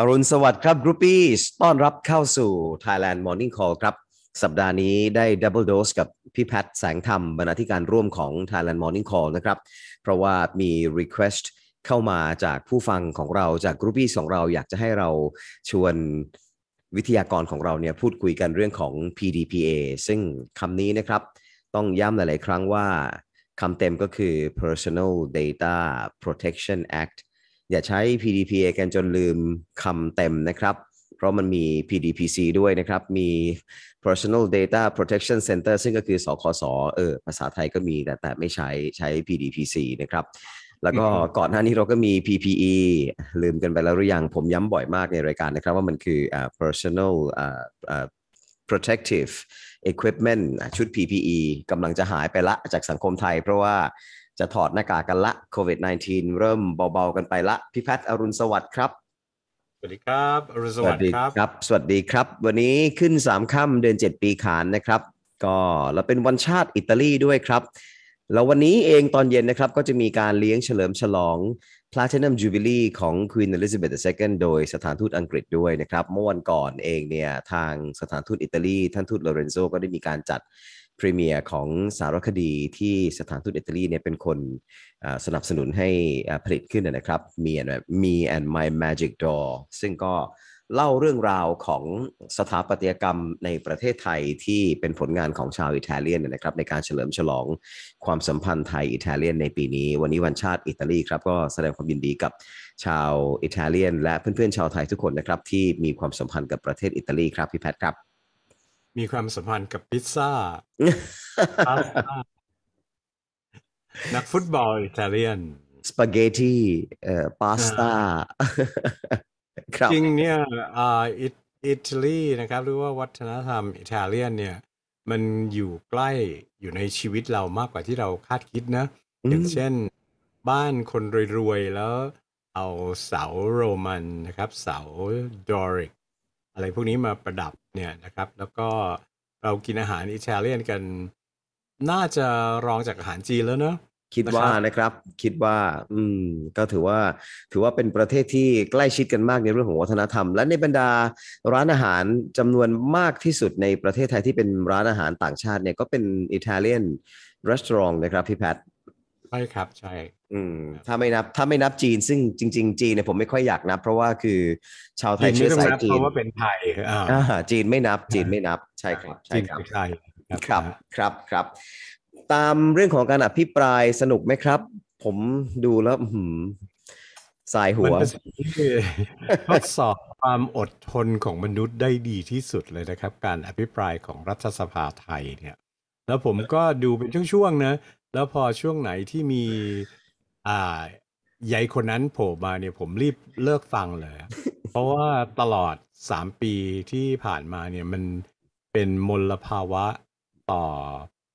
อรุณสวัสดิ์ครับกรุ๊ปปี้ต้อนรับเข้าสู่ Thailand Morning Call ครับสัปดาห์นี้ได้ดับเบิลโดสกับพี่แพทแสงธรรมบรรณาธิการร่วมของ Thailand Morning Call นะครับเพราะว่ามี Request เข้ามาจากผู้ฟังของเราจากกรุ๊ปปี้ของเราอยากจะให้เราชวนวิทยากรของเราเนี่ยพูดคุยกันเรื่องของ PDPA ซึ่งคำนี้นะครับ ต้องย้ำหลาย ๆ ครั้งว่าคำเต็มก็คือ Personal Data Protection Act อย่าใช้ PDPA กันจนลืมคำเต็มนะครับ เพราะมันมี PDPC ด้วยนะครับ มี Personal Data Protection Center ซึ่งก็คือ สคส เออ ภาษาไทยก็มีแต่แต่ไม่ใช้ใช้ PDPC นะครับ แล้วก็ก่อนหน้านี้เราก็มี PPE ลืมกันไปแล้วหรือยัง ผมย้ำบ่อยมากในรายการนะครับ ว่ามันคือ uh, personal uh, uh, protective equipment ชุด PPE กำลังจะหายไปละจากสังคมไทยเพราะว่าจะถอดหน้ากากกันละโควิด -19 เริ่มเบาๆกันไปละ พี่แพท์อรุณสวัสดิ์ครับ สวัสดีครับอรุณสวัสดิ์ครับ สวัสดีครับ วันนี้ขึ้นสามค่ำเดือนเจ็ดปีขานนะครับ ก็เราเป็นวันชาติอิตาลีด้วยครับ แล้ววันนี้เองตอนเย็นนะครับ ก็จะมีการเลี้ยงเฉลิมฉลอง Platinum Jubilee ของ Queen Elizabeth II โดยสถานทูตอังกฤษด้วยนะครับ เมื่อวันก่อนเองเนี่ย ทางสถานทูตอิตาลี ท่านทูตโลเรนโซก็ได้มีการจัดพรีเมียร์ของสารคดีที่สถานทูตอิตาลีเนี่ยเป็นคนสนับสนุนให้ผลิตขึ้นนะครับ Me and Me and My Magic Door ซึ่งก็เล่าเรื่องราวของสถาปัตยกรรมในประเทศไทยที่เป็นผลงานของชาวอิตาเลียนนะครับในการเฉลิมฉลองความสัมพันธ์ไทย อิตาเลียนในปีนี้ วันนี้วันชาติอิตาลีครับก็แสดงความยินดีกับชาวอิตาเลียน และเพื่อนๆชาวไทยทุกคนนะครับที่มีความสัมพันธ์กับประเทศอิตาลีครับพี่แพทครับมีความสัมพันธ์กับพิซซ่า นักฟุตบอลอิตาเลียน สปาเกตตีเอ่อ พาสต้า จริงเนี่ย อ่า อิตาลีนะครับ หรือว่าวัฒนธรรมอิตาเลียนเนี่ย มันอยู่ใกล้ อยู่ในชีวิตเรามากกว่าที่เราคาดคิดนะ อย่างเช่น บ้านคนรวยๆ แล้ว เอาเสาโรมันนะครับ เสาดอริกอะไรพวกนี้มาประดับเนี่ยนะครับ แล้วก็เรากินอาหารอิตาเลียนกัน น่าจะรองจากอาหารจีนแล้วเนอะคิดว่านะครับ คิดว่า อืม ก็ถือว่าถือว่าเป็นประเทศที่ใกล้ชิดกันมากในเรื่องของวัฒนธรรม และในบรรดาร้านอาหารจำนวนมากที่สุดในประเทศไทยที่เป็นร้านอาหารต่างชาติเนี่ย ก็เป็นอิตาเลียนร้านอนะครับพี่แพทใช่ครับใช่ อืมถ้าไม่นับถ้าไม่นับจีนซึ่งจริงๆจีนเนี่ยผมไม่ค่อยอยากนับ เพราะว่าคือ ชาวไทยเชื่อสายจีนเพราะว่าเป็นไทยอ่าจีนไม่นับจีนไม่นับ ใช่ครับใช่ครับใช่ครับครับครับ ตามเรื่องของการอภิปรายสนุกไหมครับ ผมดูแล้วหืมสายหัวมันเป็นสิ่งที่ทดสอบความอดทนของมนุษย์ได้ดีที่สุดเลยนะครับ การอภิปรายของรัฐสภาไทยเนี่ย แล้วผมก็ดูเป็นช่วงๆนะแล้วพอช่วงไหนที่มีอ่าหญ่คนนั้นโผล่มาเนี่ยผมรีบเลิกฟังเลย เพราะว่าตลอดสามปีที่ผ่านมาเนี่ย มันเป็นมลภาวะต่อ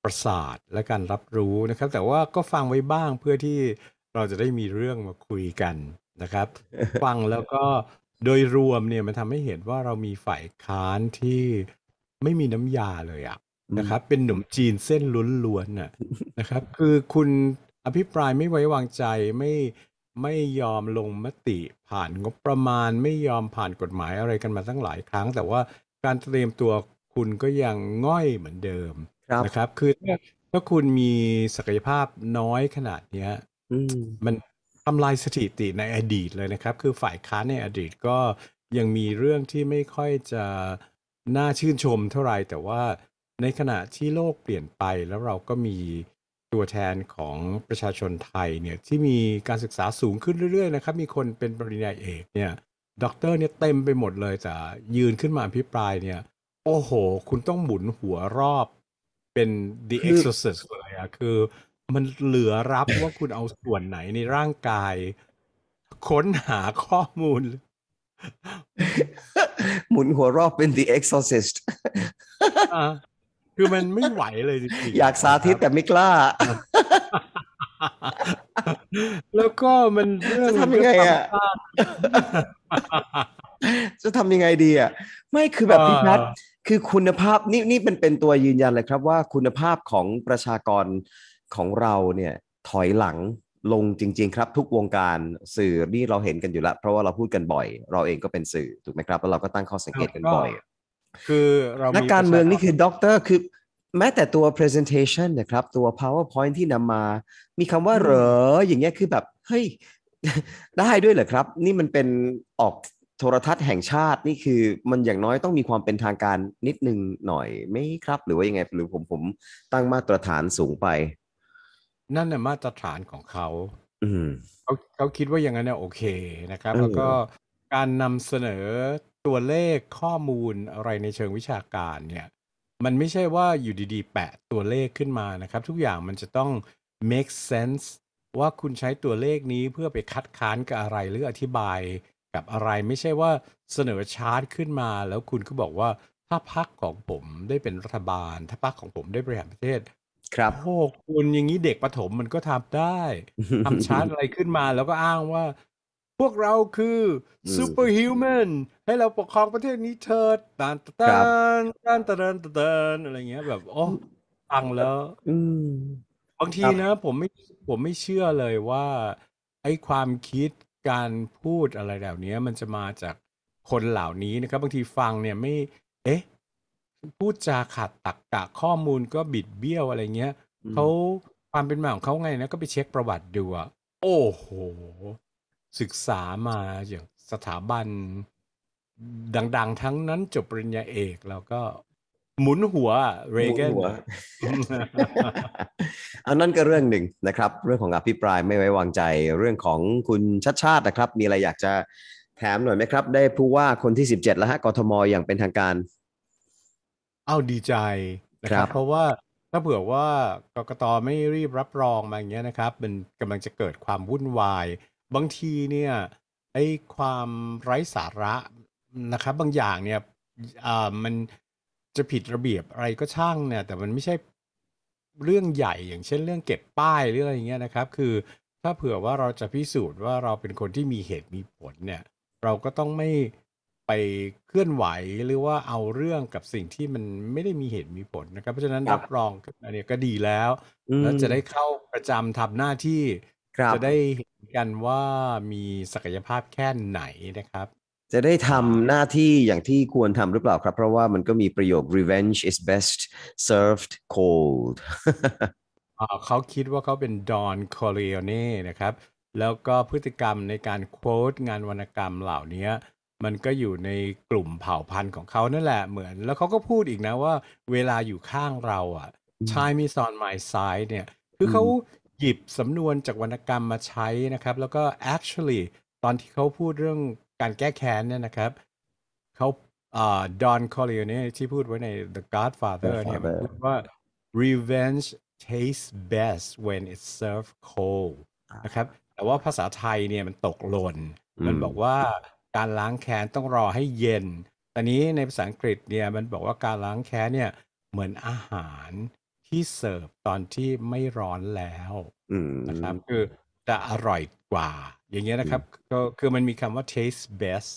ประสาทและการรับรู้นะครับ แต่ว่าก็ฟังไว้บ้างเพื่อที่เราจะได้มีเรื่องมาคุยกันนะครับ ฟังแล้วก็โดยรวมเนี่ยมันทำให้เห็นว่าเรามีฝ่ายค้านที่ไม่มีน้ำยาเลยอ่ะนะครับเป็นหนุ่มจีนเส้นล้วนๆน่ะนะครับ คือคุณอภิปรายไม่ไว้วางใจไม่ไม่ยอมลงมติผ่านงบประมาณไม่ยอมผ่านกฎหมายอะไรกันมาตั้งหลายครั้ง แต่ว่าการเตรียมตัวคุณก็ยังง่อยเหมือนเดิมนะครับ คือถ้าคุณมีศักยภาพน้อยขนาดเนี้ยมันทำลายสถิติในอดีตเลยนะครับ คือฝ่ายค้านในอดีตก็ยังมีเรื่องที่ไม่ค่อยจะน่าชื่นชมเท่าไหร่แต่ว่าในขณะที่โลกเปลี่ยนไปแล้วเราก็มีตัวแทนของประชาชนไทยเนี่ยที่มีการศึกษาสูงขึ้นเรื่อยๆนะครับมีคนเป็นปริญญาเอกเนี่ย ด็อกเตอร์เนี่ยเต็มไปหมดเลยแต่ยืนขึ้นมาอภิปรายเนี่ย โอ้โห คุณต้องหมุนหัวรอบเป็น the exorcist เลยอะคือมันเหลือรับว่าคุณเอาส่วนไหนในร่างกาย ค้นหาข้อมูล หมุนหัวรอบเป็น the exorcist คือมันไม่ไหวเลยจริงๆ อยากสาธิตแต่ไม่กล้า แล้วก็มันเรื่องจะทำยังไงอ่ะจะทำยังไงดีอ่ะไม่คือแบบพี่พัฒคือคุณภาพนี่นี่เป็นเป็นตัวยืนยันเลยครับว่าคุณภาพของประชากรของเราเนี่ยถอยหลังลงจริงๆครับ ทุกวงการสื่อ นี่เราเห็นกันอยู่แล้วเพราะว่าเราพูดกันบ่อย เราเองก็เป็นสื่อถูกไหมครับแล้วเราก็ตั้งข้อสังเกตกันบ่อยคือเรานักการเมืองนี่คือด็อกเตอร์คือ แม้แต่ตัว presentation นะครับ ตัว powerpoint ที่นำมา มีคำว่าเหรอ อย่างเงี้ยคือแบบ เฮ้ย ได้ด้วยเหรอครับ นี่มันเป็นออกโทรทัศน์แห่งชาติ นี่คือ มันอย่างน้อยต้องมีความเป็นทางการนิดนึงหน่อยไหมครับ หรือว่ายังไง หรือผมผมตั้งมาตรฐานสูงไป นั่นน่ะมาตรฐานของเขาเขาเขาคิดว่าอย่างนั้นเนี่ยโอเค นะครับ แล้วก็การนำเสนอตัวเลขข้อมูลอะไรในเชิงวิชาการเนี่ยมันไม่ใช่ว่าอยู่ดีๆ แปะตัวเลขขึ้นมานะครับ ทุกอย่างมันจะต้อง make sense ว่าคุณใช้ตัวเลขนี้เพื่อไปคัดค้านกับอะไรหรืออธิบายกับอะไรไม่ใช่ว่าเสนอชาร์ตขึ้นมา แล้วคุณก็บอกว่าถ้าพักของผมได้เป็นรัฐบาลถ้าพักของผมได้บริหารประเทศ ครับโอ้คุณอย่างนี้เด็กประถมมันก็ทำได้ทำชาร์ตอะไรขึ้นมาแล้วก็อ้างว่า พวกเราคือ superhuman ให้เราปกครองประเทศนี้เถิดตานตะตันตานตะเินตะเินอะไรเงี้ย แบบ โอ้ฟังแล้วอืมบางทีนะผมไม่ผมไม่เชื่อเลยว่า ไอ้ความคิดการพูดอะไรแบบนี้มันจะมาจากคนเหล่านี้นะครับ บางทีฟังเนี่ยไม่ เอ๊ะ พูดจาขาดตักกะข้อมูลก็บิดเบี้ยวอะไรเงี้ยเขาความเป็นมาของเขาไงนะก็ไปเช็คประวัติดูอะโอ้โห ศึกษามา อย่างสถาบันดังๆทั้งนั้นจบปริญญาเอกเราก็ หมุนหัวเรเกนอันนั่นก็เรื่องหนึ่งนะครับ เรื่องของอภิปรายไม่ไว้วางใจ เรื่องของคุณชัดชาตินะครับ มีอะไรอยากจะแถมหน่อยไหมครับ ได้ผู้ว่าคนที่ 17 แล้วฮะกทมอย่างเป็นทางการ เอาดีใจนะครับเพราะว่าถ้าเผื่อว่ากกตไม่รีบรับรองมาอย่างเงี้ยนะครับมันกำลังจะเกิดความวุ่นวายบางทีเนี่ยไอ้ความไร้สาระนะครับบางอย่างเนี่ยมันจะผิดระเบียบอะไรก็ช่างเนี่ยแต่มันไม่ใช่เรื่องใหญ่อย่างเช่นเรื่องเก็บป้ายหรืออะไรอย่างเงี้ยนะครับ คือถ้าเผื่อว่าเราจะพิสูจน์ว่าเราเป็นคนที่มีเหตุมีผลเนี่ย เราก็ต้องไม่ไปเคลื่อนไหวหรือว่าเอาเรื่องกับสิ่งที่มันไม่ได้มีเหตุมีผลนะครับ เพราะฉะนั้นรับรองอันนี้ก็ดีแล้วแล้วจะได้เข้าประจำทำหน้าที่ จะได้เห็นกันว่ามีศักยภาพแค่ไหนนะครับจะได้ทำหน้าที่อย่างที่ควรทำหรือเปล่าครับ เพราะว่ามันก็มีประโยค revenge is best served cold เขาคิดว่าเขาเป็นดอนคอริโอเน่นะครับ แล้วก็พฤติกรรมในการโค้ดงานวรรณกรรมเหล่านี้ มันก็อยู่ในกลุ่มเผ่าพันธุ์ของเขานั่นแหละ เหมือนแล้วเขาก็พูดอีกนะว่า เวลาอยู่ข้างเราอ่ะ time is on my side เนี่ยคือเขาหยิบสำนวนจากวรรณกรรมมาใช้นะครับ แล้วก็ actually ตอนที่เขาพูดเรื่องการแก้แค้นเนี่ยนะครับ เขาดอนคอรเโอเนี่ที่พูดไว้ใน The Godfather เนี่ยพูดว่า revenge tastes best when it's served cold นะครับ แต่ว่าภาษาไทยเนี่ยมันตกหล่นมันบอกว่าการล้างแค้นต้องรอให้เย็น ตอนนี้ในภาษาอังกฤษเนี่ยมันบอกว่าการล้างแค้นเนี่ย เหมือนอาหารที่เสิร์ฟตอนที่ไม่ร้อนแล้ว นะครับคือจะอร่อยกว่าอย่างเงี้ยนะครับก็คือมันมีคำว่า taste best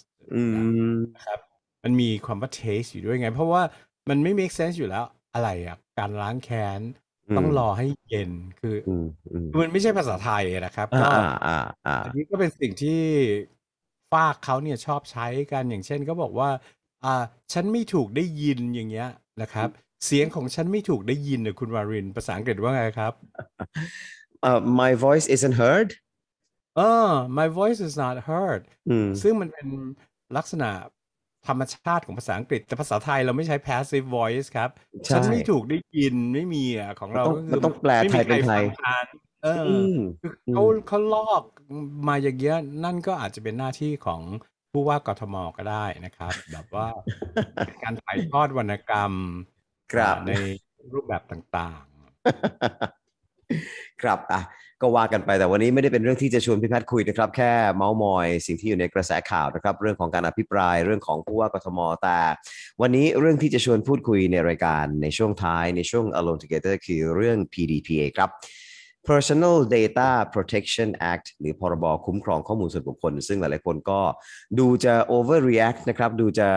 นะครับ มันมีความว่า taste อยู่ด้วยไง เพราะว่ามันไม่ make sense อยู่แล้วอะไรอ่ะการล้างแค้นต้องรอให้เย็นคือมันไม่ใช่ภาษาไทยนะครับก็อันนี้ก็เป็นสิ่งที่ฟากเขาเนี่ยชอบใช้กันอย่างเช่นก็บอกว่าอ่าฉันไม่ถูกได้ยินอย่างเงี้ยนะครับ เสียงของฉันไม่ถูกได้ยินนะคุณวารินภาษาอังกฤษว่าไงครับ my voice isn't heard เออ my voice is not heard ซึ่งมันเป็นลักษณะธรรมชาติของภาษาอังกฤษแต่ภาษาไทยเราไม่ใช้ passive voice ครับ ฉันไม่ถูกได้ยินไม่มีอ่ะของเราคือต้องแปลไทยเป็นไทยเออเขาเขาลอกมาอย่างเงี้ย นั่นก็อาจจะเป็นหน้าที่ของผู้ว่ากทมก็ได้นะครับ แบบว่าการถ่ายทอดวรรณกรรมในรูปแบบต่างๆครับอ่ะก็ว่ากันไปแต่วันนี้ไม่ได้เป็นเรื่องที่จะชวนพี่แพทย์คุยนะครับ แค่เมาส์มอย สิ่งที่อยู่ในกระแสข่าวนะครับ เรื่องของการอภิปรายเรื่องของผู้ว่ากทมแต่ วันนี้เรื่องที่จะชวนพูดคุยในรายการในช่วงท้ายในช่วง Alone Together คือเรื่อง PDPA ครับ Personal Data Protection Act หรือพรบคุ้มครองข้อมูลส่วนบุคคล ซึ่งหลายๆคนก็ดูจะ overreact นะครับดูจะ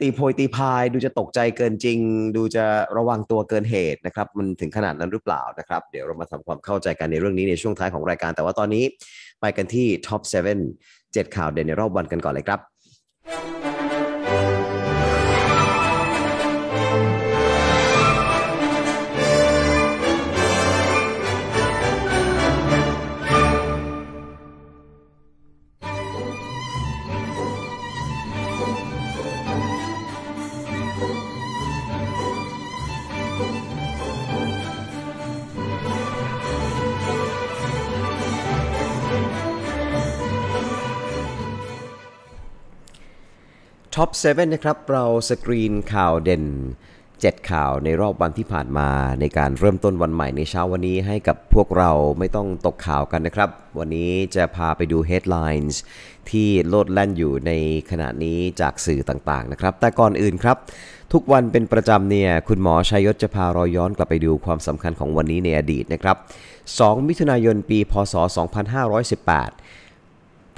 ตีโพยตีพายดูจะตกใจเกินจริง ดูจะระวังตัวเกินเหตุนะครับ มันถึงขนาดนั้นหรือเปล่านะครับ เดี๋ยวเรามาทำความเข้าใจกันในเรื่องนี้ในช่วงท้ายของรายการ แต่ว่าตอนนี้ไปกันที่ท Top 7 7 ข่าวเด่นในรอบวันกันก่อนเลยครับท็อป7นะครับเราสกรีนข่าวเด่น7 ข่าวในรอบวันที่ผ่านมาในการเริ่มต้นวันใหม่ในเช้าวันนี้ให้กับพวกเราไม่ต้องตกข่าวกันนะครับวันนี้จะพาไปดู headlines ที่โลดแล่นอยู่ในขณะนี้จากสื่อต่างๆนะครับ แต่ก่อนอื่นครับ ทุกวันเป็นประจำเนี่ยคุณหมอชัยยศจะพารอย้อนกลับไปดูความสำคัญของวันนี้ในอดีตนะครับ2มิถุนายนปี พศ 2518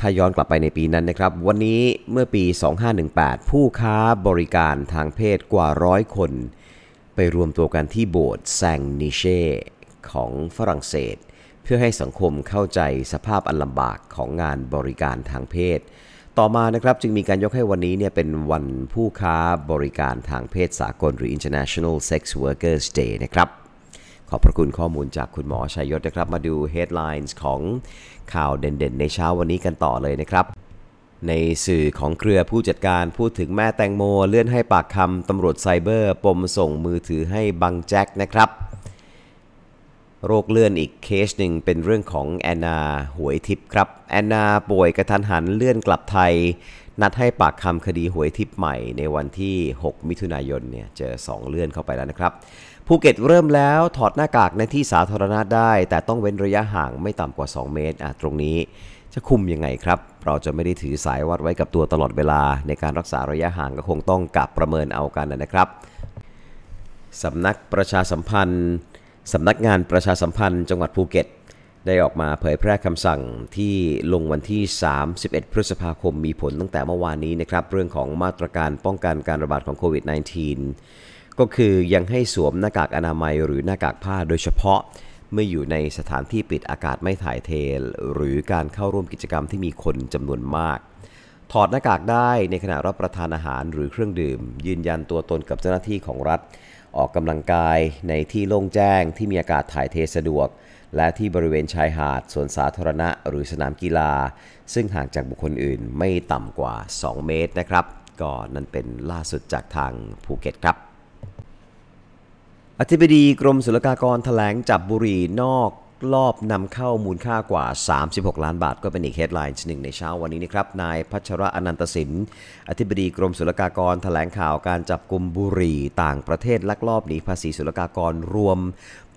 ถ้าย้อนกลับไปในปีนั้นนะครับ วันนี้เมื่อปี 2518 ผู้ค้าบริการทางเพศกว่าร้อยคน ไปรวมตัวกันที่โบสถ์แซงนิเช่ของฝรั่งเศส เพื่อให้สังคมเข้าใจสภาพอันลำบากของงานบริการทางเพศ ต่อมานะครับ จึงมีการยกให้วันนี้เนี่ยเป็นวันผู้ค้าบริการทางเพศสากลหรือ International Sex Workers Day นะครับขอบพระคุณข้อมูลจากคุณหมอชัยยศนะครับ มาดู headlines ของข่าวเด่นๆ ในเช้าวันนี้กันต่อเลยนะครับ ในสื่อของเครือผู้จัดการพูดถึงแม่แตงโม เลื่อนให้ปากคำตำรวจไซเบอร์ ปมส่งมือถือให้บังแจ็คนะครับ โรคเลื่อนอีกเคสหนึ่งเป็นเรื่องของแอนนาหวยทิพย์ครับ แอนนาป่วยกระทันหันเลื่อนกลับไทย นัดให้ปากคำคดีหวยทิพย์ใหม่ ในวันที่ 6 มิถุนายนเนี่ยเจอ2เลื่อนเข้าไปแล้วนะครับภูเก็ตเริ่มแล้วถอดหน้ากากในที่สาธารณะได้ แต่ต้องเว้นระยะห่างไม่ต่ำกว่า 2 เมตรอ่ะตรงนี้จะคุมยังไงครับ เราจะไม่ได้ถือสายวัดไว้กับตัวตลอดเวลา ในการรักษาระยะห่างก็คงต้องกับประเมินเอากันนะครับสำนักประชาสัมพันธ์สำนักงานประชาสัมพันธ์ จังหวัดภูเก็ต ได้ออกมาเผยแพร่คำสั่งที่ลงวันที่ 31 พฤษภาคม มีผลตั้งแต่เมื่อวานนี้นะครับเรื่องของมาตรการป้องกันการระบาดของโควิด -19 ก็คือยังให้สวมหน้ากากอนามัยหรือหน้ากากผ้าโดยเฉพาะ เมื่ออยู่ในสถานที่ปิดอากาศไม่ถ่ายเท หรือการเข้าร่วมกิจกรรมที่มีคนจำนวนมาก ถอดหน้ากากได้ในขณะรับประทานอาหารหรือเครื่องดื่ม ยืนยันตัวตนกับเจ้าหน้าที่ของรัฐ ออกกำลังกายในที่โล่งแจ้งที่มีอากาศถ่ายเทสะดวก และที่บริเวณชายหาดสวนสาธารณะ หรือสนามกีฬา ซึ่งห่างจากบุคคลอื่นไม่ต่ำกว่า 2 เมตรนะครับก็นั่นเป็นล่าสุดจากทางภูเก็ตครับอธิบดีกรมศุลกากรถแถลงจับบุหรี่นอกรอบนำเข้ามูลค่ากว่า 36 ล้านบาท ก็เป็นอีกเฮดไลน์หนึ่งในเช้าวันนี้นะครับ นายพัชระอนันตสินอธิบดีกรมศุลกากรถแถลงข่าวการจับกลุ่มบุหรี่ต่างประเทศลักลอบหนีภาษีศุลกากรรวม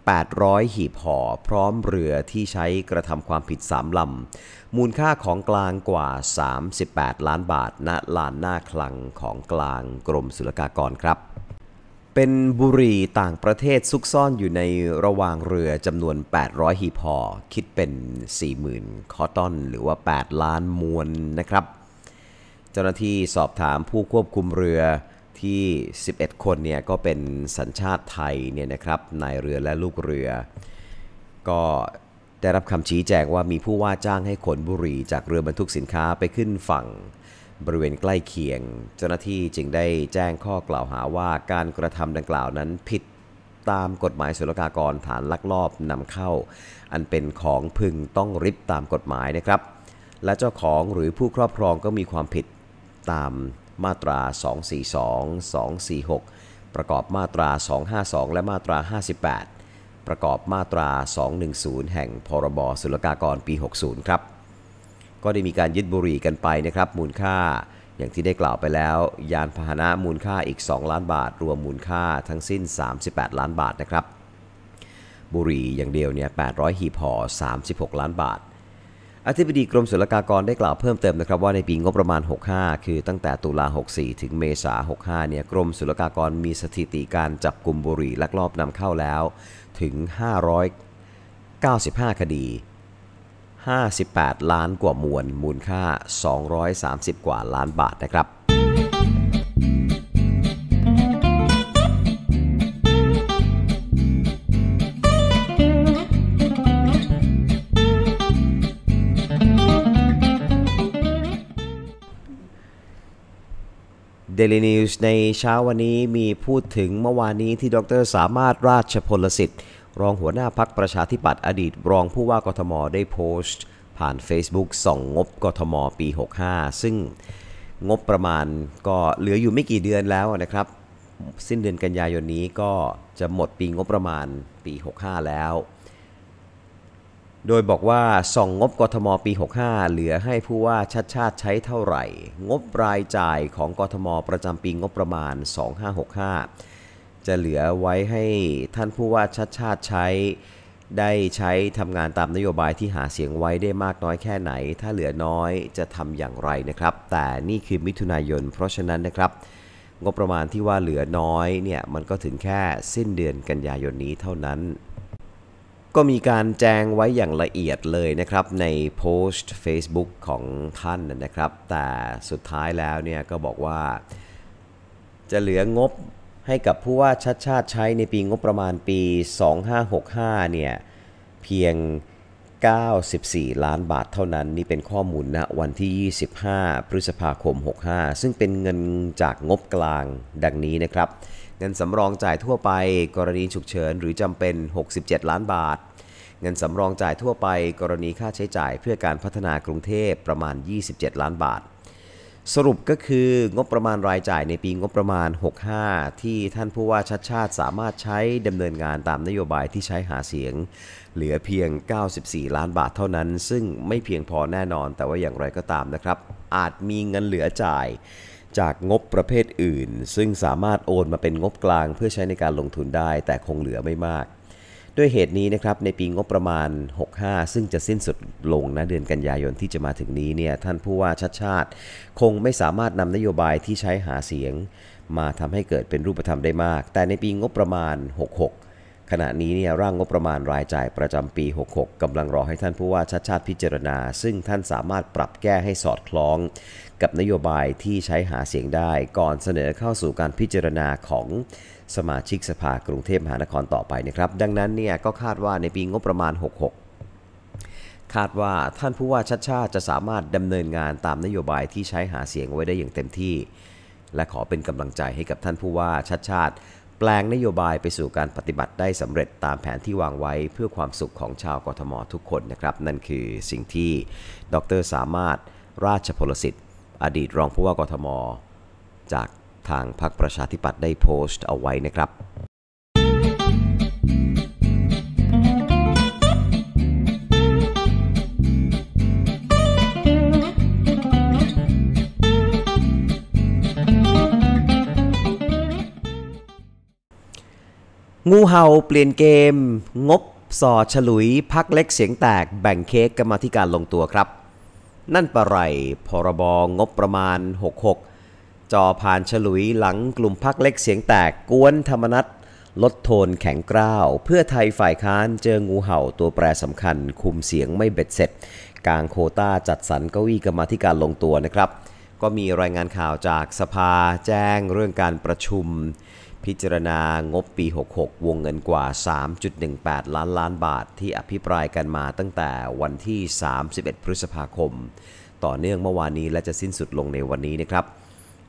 800 หีบห่อพร้อมเรือที่ใช้กระทำความผิด3ลำมูลค่าของกลางกว่า 38 ล้านบาทณลานหน้าคลังของกลางกรมศุลกากรครับเป็นบุหรี่ต่างประเทศซุกซ่อนอยู่ในระหว่างเรือจำนวน 800หีพอคิดเป็น 40,000 คอตอน หรือว่า 8 ล้านมวนนะครับ เจ้าหน้าที่สอบถามผู้ควบคุมเรือที่ 11 คนเนี่ย ก็เป็นสัญชาติไทยเนี่ยนะครับนายเรือและลูกเรือ ก็ได้รับคำชี้แจงว่ามีผู้ว่าจ้างให้ขนบุหรี่จากเรือบรรทุกสินค้าไปขึ้นฝั่งบริเวณใกล้เคียง เจ้าหน้าที่จึงได้แจ้งข้อกล่าวหาว่าการกระทำดังกล่าวนั้นผิดตามกฎหมายศุลกากรฐานลักลอบนำเข้า อันเป็นของพึงต้องริบตามกฎหมายนะครับ และเจ้าของหรือผู้ครอบครองก็มีความผิดตามมาตรา 242 246 ประกอบมาตรา 252 และมาตรา 58 ประกอบมาตรา 210 แห่งพรบศุลกากรปี 60 ครับก็ได้มีการยึดบุหรี่กันไปนะครับ มูลค่า อย่างที่ได้กล่าวไปแล้ว ยานพาหนะมูลค่าอีก2ล้านบาท รวมมูลค่าทั้งสิ้น 38 ล้านบาทนะครับ บุหรี่อย่างเดียวเนี่ย800หีบห่อ36 ล้านบาทอธิบดีกรมศุลกากรได้กล่าวเพิ่มเติมนะครับว่าในปีงบประมาณ65 คือตั้งแต่ตุลา64 ถึงเมษา65เนี่ยกรมศุลกากรมีสถิติการจับกลุ่มบุหรี่ลักลอบนำเข้าแล้วถึง595 คดี58 ล้านกว่ามวลมูลค่า 230 กว่าล้านบาทนะครับ เดลินิวส์ในเช้าวันนี้มีพูดถึงเมื่อวานนี้ที่ดรสามารถราชพลสิทธิ์รองหัวหน้าพักประชาธิปัตย์อดีตรองผู้ว่ากทมได้โพสต์ผ่าน Facebook ส่องงบกทมปี 65 ซึ่งงบประมาณก็เหลืออยู่ไม่กี่เดือนแล้วนะครับ สิ้นเดือนกันยายนนี้ก็จะหมดปีงบประมาณปี 65 แล้ว โดยบอกว่าส่องงบกทมปี 65 เหลือให้ผู้ว่าชัดชาติใช้เท่าไหร่ งบรายจ่ายของกทมประจำปีงบประมาณ 2565จะเหลือไว้ให้ท่านผู้ว่าชัดชาติใช้ ได้ใช้ทำงานตามนโยบายที่หาเสียงไว้ได้มากน้อยแค่ไหน ถ้าเหลือน้อยจะทำอย่างไรนะครับ แต่นี่คือมิถุนายนเพราะฉะนั้นนะครับ งบประมาณที่ว่าเหลือน้อยเนี่ยมันก็ถึงแค่สิ้นเดือนกันยายนนี้เท่านั้น ก็มีการแจ้งไว้อย่างละเอียดเลยนะครับในโพสต์ Facebook ของท่านนะครับ แต่สุดท้ายแล้วเนี่ยก็บอกว่า จะเหลืองบให้กับผู้ว่าชัดชาติใช้ในปีงบประมาณปี 2565เนี่ย เพียง 94 ล้านบาทเท่านั้นนี่เป็นข้อมูลณนะวันที่ 25 พฤษภาคม 65 ซึ่งเป็นเงินจากงบกลางดังนี้นะครับเงินสำรองจ่ายทั่วไปกรณีฉุกเฉินหรือจำเป็น 67 ล้านบาท เงินสำรองจ่ายทั่วไปกรณีค่าใช้จ่ายเพื่อการพัฒนากรุงเทพประมาณ 27 ล้านบาทสรุปก็คืองบประมาณรายจ่ายในปีงบประมาณ 65 ที่ท่านผู้ว่าชัดชาติสามารถใช้ดำเนินงานตามนโยบายที่ใช้หาเสียง เหลือเพียง 94 ล้านบาทเท่านั้นซึ่งไม่เพียงพอแน่นอนแต่ว่าอย่างไรก็ตามนะครับ อาจมีเงินเหลือจ่าย จากงบประเภทอื่น ซึ่งสามารถโอนมาเป็นงบกลางเพื่อใช้ในการลงทุนได้ แต่คงเหลือไม่มากด้วยเหตุนี้นะครับในปีงบประมาณ 65 ซึ่งจะสิ้นสุดลงนะเดือนกันยายนที่จะมาถึงนี้เนี่ยท่านผู้ว่าชัดชาติคงไม่สามารถนำนโยบายที่ใช้หาเสียง มาทำให้เกิดเป็นรูปธรรมได้มาก แต่ในปีงบประมาณ 66 ขณะนี้เนี่ยร่างงบประมาณรายจ่ายประจำปี 66 กำลังรอให้ท่านผู้ว่าชัดชาติพิจารณา ซึ่งท่านสามารถปรับแก้ให้สอดคล้อง กับนโยบายที่ใช้หาเสียงได้ ก่อนเสนอเข้าสู่การพิจารณาของสมาชิกสภากรุงเทพมหานครต่อไปนะครับดังนั้นเนี่ยก็คาดว่าในปีงบประมาณ 66 คาดว่าท่านผู้ว่าชัดชาติ จะสามารถดำเนินงานตามนโยบายที่ใช้หาเสียงไว้ได้อย่างเต็มที่ และขอเป็นกำลังใจให้กับท่านผู้ว่า ชัดชาติ แปลงนโยบายไปสู่การปฏิบัติได้สำเร็จตามแผนที่วางไว้เพื่อความสุขของชาวกทมทุกคนนะครับนั่นคือสิ่งที่ดรสามารถราชพลสิทธิ์ อดีตรองผู้ว่ากทมจากทางพรรคประชาธิปัตย์ได้โพสต์เอาไว้นะครับ งูเห่าเปลี่ยนเกม งบสอฉลุยพักเล็กเสียงแตกแบ่งเค้กกรรมธิการลงตัวครับ นั่นประไรพรบงบประมาณ 66จอผ่านฉลุยหลังกลุ่มพักเล็กเสียงแตกกวนธรรมนัตลดโทนแข็งกร้าว เพื่อไทยฝ่ายค้านเจองูเห่าตัวแปรสำคัญคุมเสียงไม่เบ็ดเสร็จ กลางโคต้า จัดสรรเก้าอี้กรรมาธิการลงตัวนะครับ ก็มีรายงานข่าวจากสภาแจ้งเรื่องการประชุม พิจารณางบปี 66 วงเงินกว่า 3.18 ล้านล้านบาท ที่อภิปรายกันมาตั้งแต่วันที่ 31 พฤษภาคม ต่อเนื่องเมื่อวานนี้และจะสิ้นสุดลงในวันนี้นะครับ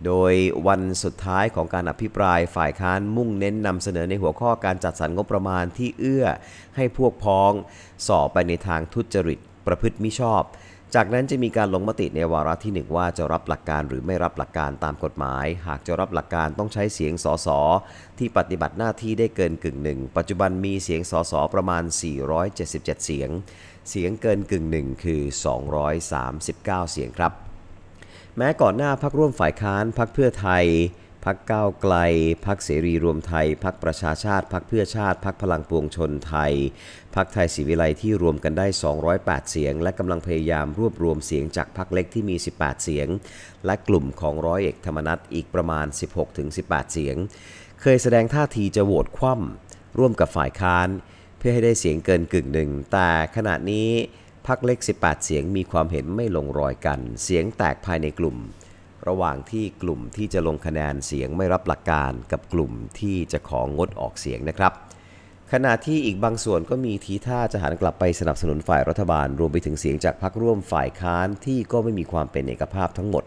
โดยวันสุดท้ายของการอภิปรายฝ่ายค้านมุ่งเน้นนำเสนอในหัวข้อการจัดสรรงบประมาณที่เอื้อให้พวกพ้องสอบไปในทางทุจริตประพฤติมิชอบ จากนั้นจะมีการลงมติในวาระที่ 1 ว่าจะรับหลักการหรือไม่รับหลักการตามกฎหมาย หากจะรับหลักการต้องใช้เสียงสสที่ปฏิบัติหน้าที่ได้เกินกึ่งหนึ่ง ปัจจุบันมีเสียงสสประมาณ 477 เสียง เสียงเกินกึ่งหนึ่งคือ 239 เสียงครับแม้ก่อนหน้าพักร่วมฝ่ายค้านพักเพื่อไทยพักก้าวไกล พักเสรีรวมไทย พักประชาชาติพักเพื่อชาติพักพลังปวงชนไทย พักไทยศิวิไลที่รวมกันได้ 208 เสียง และกำลังพยายามรวบรวมเสียงจากพักเล็กที่มี 18 เสียง และกลุ่มของร้อยเอกธรรมนัฐอีกประมาณ 16-18 เสียง เคยแสดงท่าทีจะโหวตคว่ำร่วมกับฝ่ายค้าน เพื่อให้ได้เสียงเกินกึ่งหนึ่งแต่ขณะนี้พักเล็ก 18 เสียงมีความเห็นไม่ลงรอยกัน เสียงแตกภายในกลุ่ม ระหว่างที่กลุ่มที่จะลงคะแนนเสียงไม่รับหลักการกับกลุ่มที่จะของงดออกเสียงนะครับ ขณะที่อีกบางส่วนก็มีทีท่าจะหันกลับไปสนับสนุนฝ่ายรัฐบาล รวมไปถึงเสียงจากพรรคร่วมฝ่ายค้านที่ก็ไม่มีความเป็นเอกภาพทั้งหมด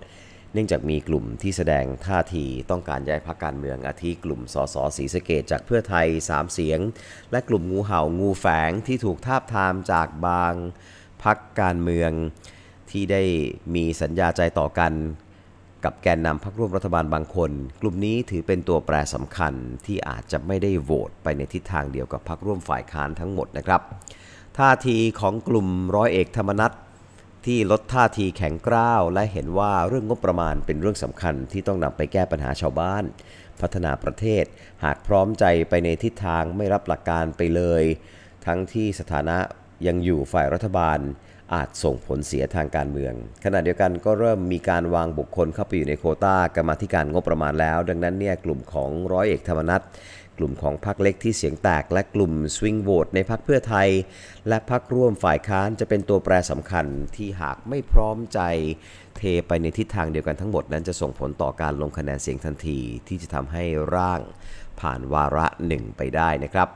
เนื่องจากมีกลุ่มที่แสดงท่าทีต้องการย้ายพรรคการเมือง อาทิกลุ่มสสสีสเกตจากเพื่อไทย 3 เสียง และกลุ่มงูเห่างูแฝงที่ถูกทาบทามจากบางพักการเมืองที่ได้มีสัญญาใจต่อกัน กับแกนนำพักร่วมรัฐบาลบางคน กลุ่มนี้ถือเป็นตัวแปรสำคัญที่อาจจะไม่ได้โหวตไปในทิศทางเดียวกับพักร่วมฝ่ายค้านทั้งหมดนะครับ ท่าทีของกลุ่มร้อยเอกธรรมนัฐที่ลดท่าทีแข็งกร้าวและเห็นว่าเรื่องงบประมาณเป็นเรื่องสำคัญที่ต้องนำไปแก้ปัญหาชาวบ้าน พัฒนาประเทศ หากพร้อมใจไปในทิศทางไม่รับหลักการไปเลย ทั้งที่สถานะยังอยู่ฝ่ายรัฐบาลอาจส่งผลเสียทางการเมือง ขณะเดียวกันก็เริ่มมีการวางบุคคลเข้าไปอยู่ในโคต้า กรรมธิการงบประมาณแล้ว ดังนั้นเนี่ยกลุ่มของร้อยเอกธรรมนัฐกลุ่มของพรรคเล็กที่เสียงแตกและกลุ่มสวิงโหวตในพรรคเพื่อไทย และพรรคร่วมฝ่ายค้านจะเป็นตัวแปรสำคัญที่หากไม่พร้อมใจเทไปในทิศทางเดียวกันทั้งหมดนั้นจะส่งผลต่อการลงคะแนนเสียงทันทีที่จะทำให้ร่างผ่านวาระหนึ่งไปได้นะครับ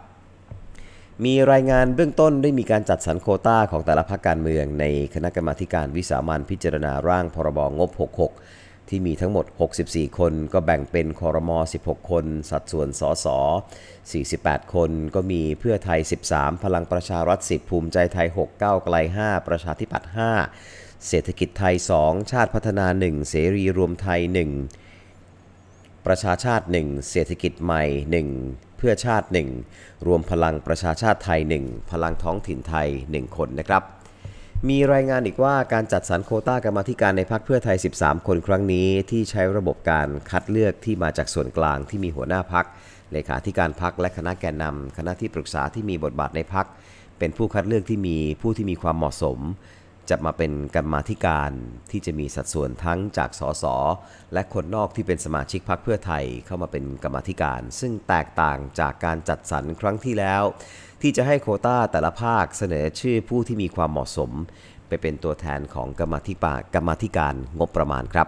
มีรายงานเบื้องต้นได้มีการจัดสรรโคต้าของแต่ละพรรคการเมือง ในคณะกรรมาการวิสามัญพิจารณาร่างพรบงบ 66 ที่มีทั้งหมด 64 คน ก็แบ่งเป็นคอรมอ16 คน สัดส่วน สส 48 คน ก็มีเพื่อไทย 13 พลังประชารัฐ 10 ภูมิใจไทย 6 9 ไกล 5 ประชาธิปัตย์ 5 เศรษฐกิจไทย 2 ชาติพัฒนา 1 เสรีรวมไทย 1 ประชาชาติ 1 เศรษฐกิจใหม่ 1พื่อชาติ1รวมพลังประชาชาติไทย 1 พลังท้องถิ่นไทย 1 คนนะครับ มีรายงานอีกว่าการจัดสรรโคต้ากรรมธิการในพักเพื่อไทย 13 คนครั้งนี้ที่ใช้ระบบการคัดเลือกที่มาจากส่วนกลางที่มีหัวหน้าพักเลขาธิการพักและคณะแกนนำคณะที่ปรึกษาที่มีบทบาทในพักเป็นผู้คัดเลือกที่มีผู้ที่มีความเหมาะสมจะมาเป็นกรรมาธิการที่จะมีสัดส่วนทั้งจากสส และคนนอกที่เป็นสมาชิกพรรคเพื่อไทยเข้ามาเป็นกรรมาธิการ ซึ่งแตกต่างจากการจัดสรรครั้งที่แล้ว ที่จะให้โคต้าแต่ละภาคเสนอชื่อผู้ที่มีความเหมาะสม ไปเป็นตัวแทนของกรรมาธิการงบประมาณครับ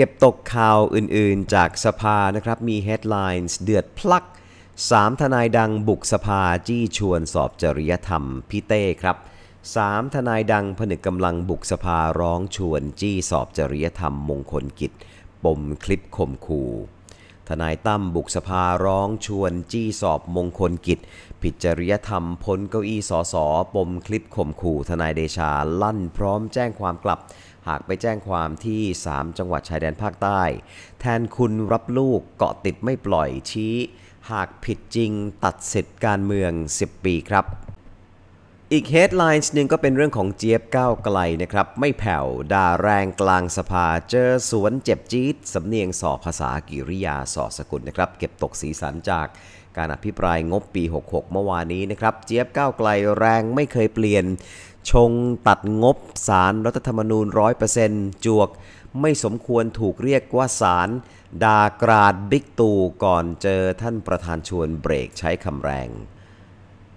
เก็บตกข่าวอื่นๆ จากสภานะครับมี headlines เดือดพลัก3 ทนายดังบุกสภาจี้ชวนสอบจริยธรรมพี่เต้ครับ 3 ทนายดังผนึกกำลังบุกสภาร้องชวน จี้สอบจริยธรรมมงคลกิจปมคลิปข่มขู่ทนายตั้มบุกสภาร้องชวน จี้สอบมงคลกิจผิดจริยธรรมพ้นเก้าอี้สอสอปมคลิปข่มขู่ ทนายเดชาลั่นพร้อมแจ้งความกลับหากไปแจ้งความที่ 3 จังหวัดชายแดนภาคใต้ แทนคุณรับลูกเกาะติดไม่ปล่อยชี้ หากผิดจริงตัดสิทธิ์การเมือง 10 ปีครับ อีกเฮดไลน์หนึ่งก็เป็นเรื่องของเจี๊ยบก้าวไกลนะครับไม่แผ่ว ด่าแรงกลางสภาเจอสวนเจ็บจี๊ดสำเนียงสอภาษากิริยาสอสกุลนะครับ เก็บตกสีสันจากการอภิปรายงบปี 66 เมื่อวานนี้นะครับเจี๊ยบก้าวไกลแรงไม่เคยเปลี่ยนชงตัดงบสารรัฐธรรมนูญร้อยเปอร์เซนต์จวกไม่สมควรถูกเรียกว่าสารดากราดบิ๊กตู่ก่อนเจอท่านประธานชวนเบรกใช้คำแรง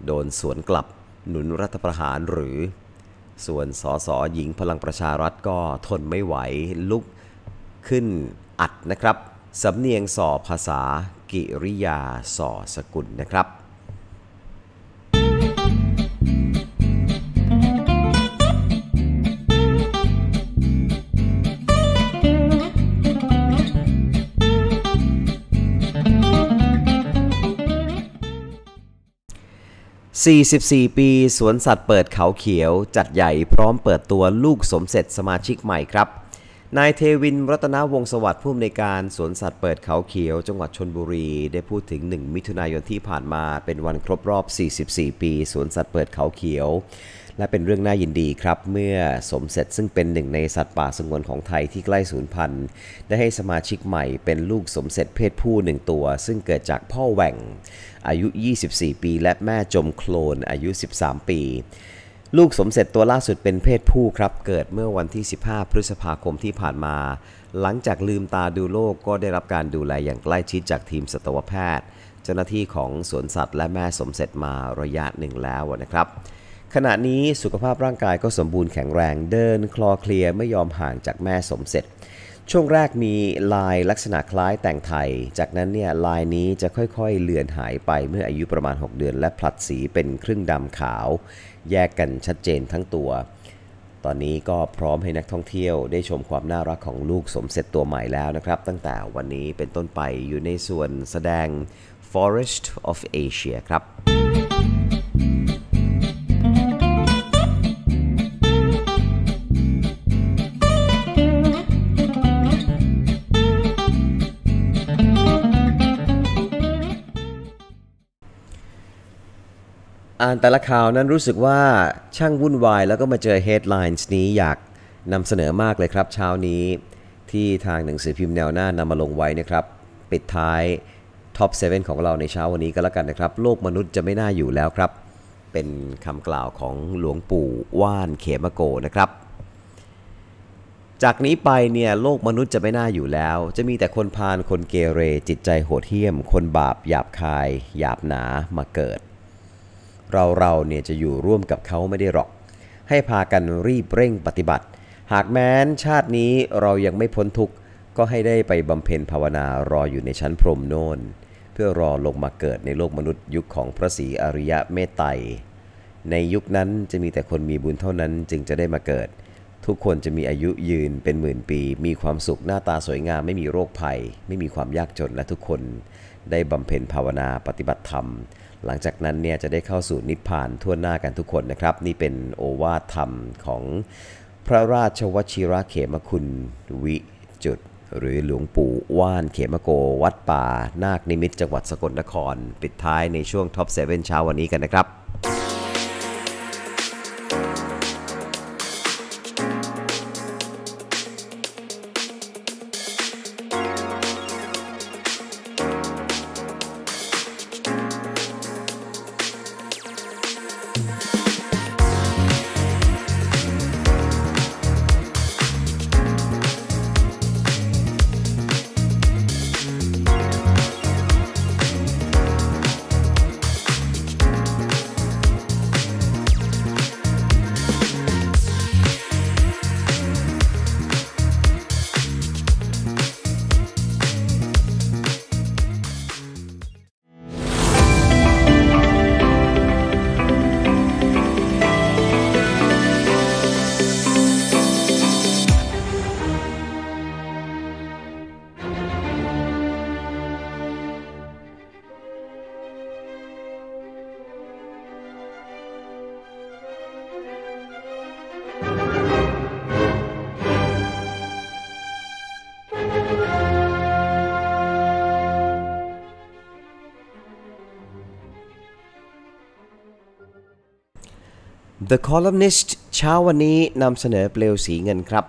โดนสวนกลับหนุนรัฐประหารหรือ ส่วนสอสอหญิงพลังประชารัฐก็ทนไม่ไหวลุกขึ้นอัดนะครับ สำเนียงส่อภาษากิริยาส่อสกุลนะครับ44 ปีสวนสัตว์เปิดเขาเขียวจัดใหญ่พร้อมเปิดตัวลูกสมเสร็จสมาชิกใหม่ครับ นายเทวินรัตนวงศวัสดิ์ผู้อำนวยการสวนสัตว์เปิดเขาเขียวจังหวัดชนบุรี ได้พูดถึง 1 มิถุนายนที่ผ่านมาเป็นวันครบรอบ 44 ปี สวนสัตว์เปิดเขาเขียว และเป็นเรื่องน่ายินดีครับเมื่อสมเสร็จซึ่งเป็นหนึ่งในสัตว์ป่าสงวนของไทยที่ใกล้สูญพันธุ์ได้ให้สมาชิกใหม่เป็นลูกสมเสร็จเพศผู้หนึ่งตัว ซึ่งเกิดจากพ่อแหว่งอายุ 24 ปี และแม่จมโคลนอายุ 13 ปี ลูกสมเสร็จตัวล่าสุดเป็นเพศผู้ครับ เกิดเมื่อวันที่ 15 พฤษภาคมที่ผ่านมา หลังจากลืมตาดูโลกก็ได้รับการดูแลอย่างใกล้ชิดจากทีมสัตวแพทย์ เจ้าหน้าที่ของสวนสัตว์และแม่สมเสร็จมาระยะหนึ่งแล้วนะครับ ขณะนี้สุขภาพร่างกายก็สมบูรณ์แข็งแรง เดินคลอเคลียไม่ยอมห่างจากแม่สมเสร็จช่วงแรกมีลายลักษณะคล้ายแต่งไทย จากนั้นเนี่ย ลายนี้จะค่อยๆเลือนหายไปเมื่ออายุประมาณ 6 เดือนและผลัดสีเป็นครึ่งดำขาว แยกกันชัดเจนทั้งตัว ตอนนี้ก็พร้อมให้นักท่องเที่ยวได้ชมความน่ารักของลูกสมเสร็จตัวใหม่แล้วนะครับ ตั้งแต่วันนี้เป็นต้นไปอยู่ในส่วนแสดง Forest of Asia ครับอ่านแต่ละข่าวนั้นรู้สึกว่าช่างวุ่นวายแล้วก็มาเจอเฮดไลน์นี้อยากนำเสนอมากเลยครับ เช้านี้ที่ทางหนังสือพิมพ์แนวหน้านำมาลงไว้นะครับ ปิดท้ายท็อป7ของเราในเช้าวันนี้ก็แล้วกันนะครับ โลกมนุษย์จะไม่น่าอยู่แล้วครับ เป็นคำกล่าวของหลวงปู่ว่านเขมโกนะครับ จากนี้ไปเนี่ย โลกมนุษย์จะไม่น่าอยู่แล้ว จะมีแต่คนพาลคนเกเร จิตใจโหดเหี้ยม คนบาปหยาบคาย หยาบหนามาเกิดเราเราเนี่ยจะอยู่ร่วมกับเขาไม่ได้หรอก ให้พากันรีบเร่งปฏิบัติ หากแม้นชาตินี้เรายังไม่พ้นทุกข์ก็ให้ได้ไปบำเพ็ญภาวนารออยู่ในชั้นพรมโน้นเพื่อรอลงมาเกิดในโลกมนุษย์ยุคของพระศรีอริยะเมตไตร ในยุคนั้นจะมีแต่คนมีบุญเท่านั้นจึงจะได้มาเกิด ทุกคนจะมีอายุยืนเป็นหมื่นปี มีความสุขหน้าตาสวยงามไม่มีโรคภัย ไม่มีความยากจนและทุกคน ได้บำเพ็ญภาวนาปฏิบัติธรรมหลังจากนั้นเนี่ยจะได้เข้าสู่นิพพานทั่วหน้ากันทุกคนนะครับ นี่เป็นโอวาทธรรมของพระราชวชิระเขมคุณวิจุด หรือหลวงปู่ว่านเขมโกวัดป่านาคนิมิตจังหวัดสกลนคร ปิดท้ายในช่วงท็อปเซเว่นเช้าวันนี้กันนะครับ The Columnist เช้าวันนี้นำเสนอเปลวสีเงินครับ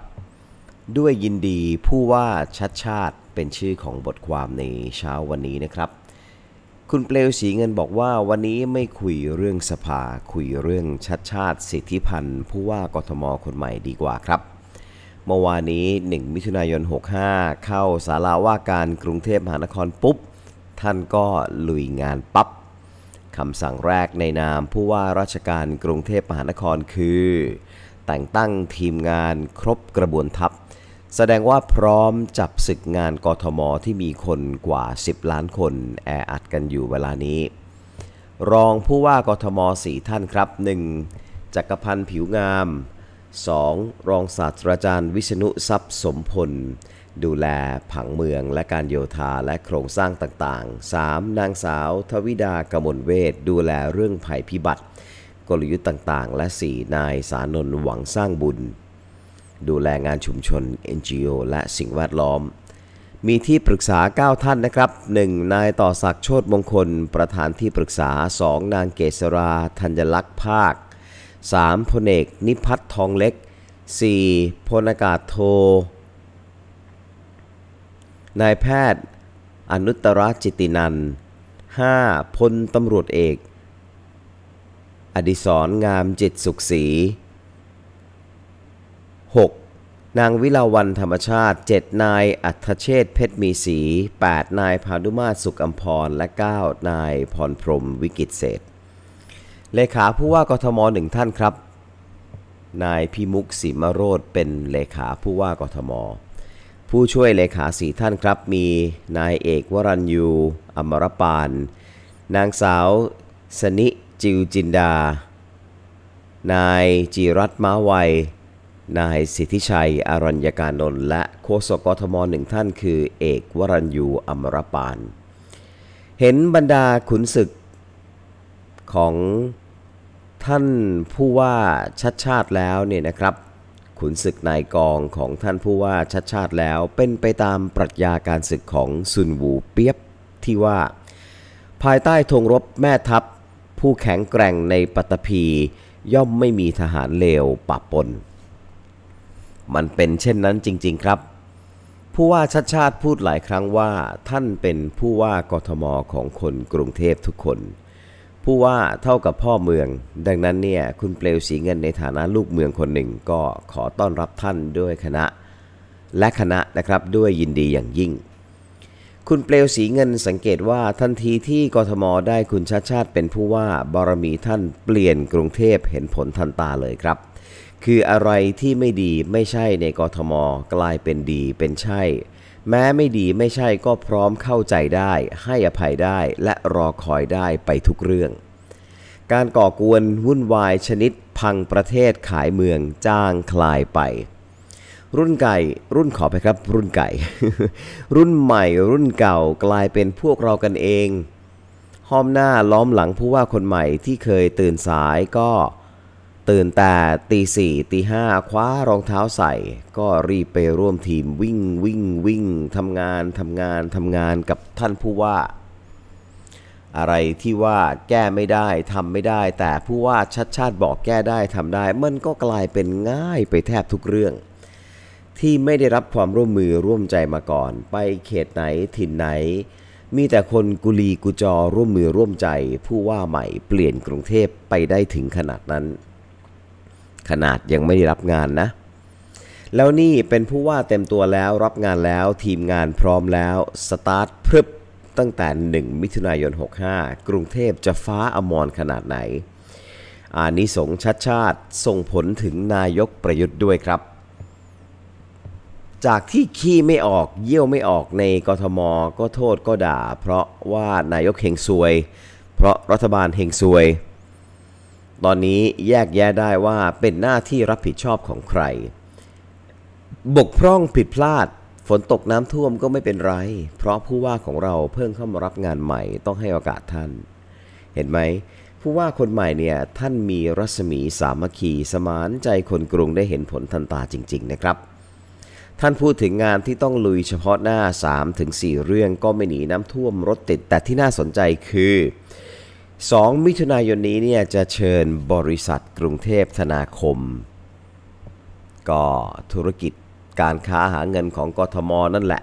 ด้วยยินดีผู้ว่าชัดชาติเป็นชื่อของบทความในเช้าวันนี้นะครับ คุณเปลวสีเงินบอกว่า วันนี้ไม่คุยเรื่องสภาคุยเรื่องชัดชาติสิทธิพันธ์ผู้ว่ากทมคนใหม่ดีกว่าครับ เมื่อวานนี้ 1 มิถุนายน 65 เข้าสาราว่าการกรุงเทพมหานครปุ๊บ ท่านก็ลุยงานปับ๊บคำสั่งแรกในนามผู้ว่าราชการกรุงเทพมหานครคือ แต่งตั้งทีมงานครบกระบวนทัพ แสดงว่าพร้อมจับศึกงานกทมที่มีคนกว่า 10 ล้านคนแออัดกันอยู่เวลานี้ รองผู้ว่ากทมสีท่านครับ 1. จักรพันธ์ผิวงาม 2. รองศาสตราจารย์วิษณุทรัพย์สมพลดูแลผังเมืองและการโยธาและโครงสร้างต่าง ๆ 3. นางสาวทวิดากมลเวทดูแลเรื่องภัยพิบัติ กลยุทธ์ต่างๆ และ 4. นายสานนท์หวังสร้างบุญ ดูแลงานชุมชน NGO และสิ่งแวดล้อม มีที่ปรึกษา 9 ท่านนะครับ 1. นายต่อศักดิ์โชตมงคล ประธานที่ปรึกษา 2. นางเกษราธัญลักษณ์ภาค 3. พลเอกนิพัฒน์ทองเล็ก 4. พลอากาศโทนายแพทย์ อนุตรจิตินัน 5. พลตำรวจเอก อดิศรงามจิตสุขศรี 6. นางวิลาวันธรรมชาติ 7 นายอัธเชษเพชรมีสี8 นายพานุมาสุขอัมพร และ 9 นายพรพรมวิกิตเศษ เลขาผู้ว่ากทมหนึ่งท่านครับ นายพิมุกสิมโรธเป็นเลขาผู้ว่ากทมผู้ช่วยเลขาสีท่านครับ มีนายเอกวรัญยูอมรปาน นางสาว สนิจิวจินดา นายจิรัตม้าวัย นายสิทธิชัยอรัญญาการนนท์และโฆษกกทมหนึ่งท่านคือเอกวรัญยูอมรปานเห็นบรรดาขุนศึกของท่านผู้ว่าชัดชาติแล้วเนี่ยนะครับขุนศึกนายกองของท่านผู้ว่าชัดชาติแล้วเป็นไปตามปรัชญาการศึกของซุนวูเปียบที่ว่า ภายใต้ธงรบแม่ทัพผู้แข็งแกร่งในปัตตภี ย่อมไม่มีทหารเลวปะปน มันเป็นเช่นนั้นจริง ๆ ครับ ผู้ว่าชัดชาติพูดหลายครั้งว่าท่านเป็นผู้ว่ากทมของคนกรุงเทพทุกคนผู้ว่าเท่ากับพ่อเมืองดังนั้นเนี่ยคุณเปลวสีเงินในฐานะลูกเมืองคนหนึ่งก็ขอต้อนรับท่านด้วยคณะ และคณะนะครับด้วยยินดีอย่างยิ่ง คุณเปลวสีเงินสังเกตว่าทันทีที่กทมได้คุณชาติชาติ เป็นผู้ว่าบารมีท่านเปลี่ยนกรุงเทพเห็นผลทันตาเลยครับ คืออะไรที่ไม่ดีไม่ใช่ในกทมกลายเป็นดีเป็นใช่แม้ไม่ดีไม่ใช่ก็พร้อมเข้าใจได้ ให้อภัยได้และรอคอยได้ไปทุกเรื่อง การก่อกวนวุ่นวายชนิดพังประเทศขายเมืองจ้างคลายไป รุ่นไก่ รุ่นขอไปครับรุ่นไก่ รุ่นใหม่ รุ่นเก่ากลายเป็นพวกเรากันเอง ห้อมหน้าล้อมหลังผู้ว่าคนใหม่ที่เคยตื่นสายก็ตื่นแต่ตีสี่ตีห้าคว้ารองเท้าใส่ ก็รีบไปร่วมทีมวิ่งวิ่งวิ่งทำงานทำงานทำงานกับท่านผู้ว่า อะไรที่ว่าแก้ไม่ได้ทำไม่ได้ แต่ผู้ว่าชัดชาติบอกแก้ได้ทำได้ มันก็กลายเป็นง่ายไปแทบทุกเรื่อง ที่ไม่ได้รับความร่วมมือร่วมใจมาก่อน ไปเขตไหน ถิ่นไหน มีแต่คนกุลี กุจอร่วมมือร่วมใจ ผู้ว่าใหม่เปลี่ยนกรุงเทพไปได้ถึงขนาดนั้นขนาดยังไม่ได้รับงานนะ แล้วนี่เป็นผู้ว่าเต็มตัวแล้วรับงานแล้วทีมงานพร้อมแล้ว สตาร์ทพรึบตั้งแต่ 1 มิถุนายน 65 กรุงเทพจะฟ้าอมรขนาดไหน อานิสงชัดชาติส่งผลถึงนายกประยุทธ์ด้วยครับ จากที่ขี้ไม่ออกเยี่ยวไม่ออกในกทมก็โทษก็ด่า เพราะว่านายกเฮงซวย เพราะรัฐบาลเฮงซวยตอนนี้แยกแยะได้ว่าเป็นหน้าที่รับผิดชอบของใคร บกพร่องผิดพลาด ฝนตกน้ำท่วมก็ไม่เป็นไรเพราะผู้ว่าของเราเพิ่งเข้ามารับงานใหม่ต้องให้โอกาสท่าน เห็นไหมผู้ว่าคนใหม่เนี่ย ท่านมีรัศมีสามัคคีสมานใจคนกรุงได้เห็นผลทันตาจริงๆนะครับ ท่านพูดถึงงานที่ต้องลุยเฉพาะหน้า3-4เรื่องก็ไม่หนีน้ำท่วม รถติดแต่ที่น่าสนใจคือ2 มิถุนายนนี้เนี่ยจะเชิญบริษัทกรุงเทพธนาคม ก็ธุรกิจการค้าหาเงินของกทมนั่นแหละ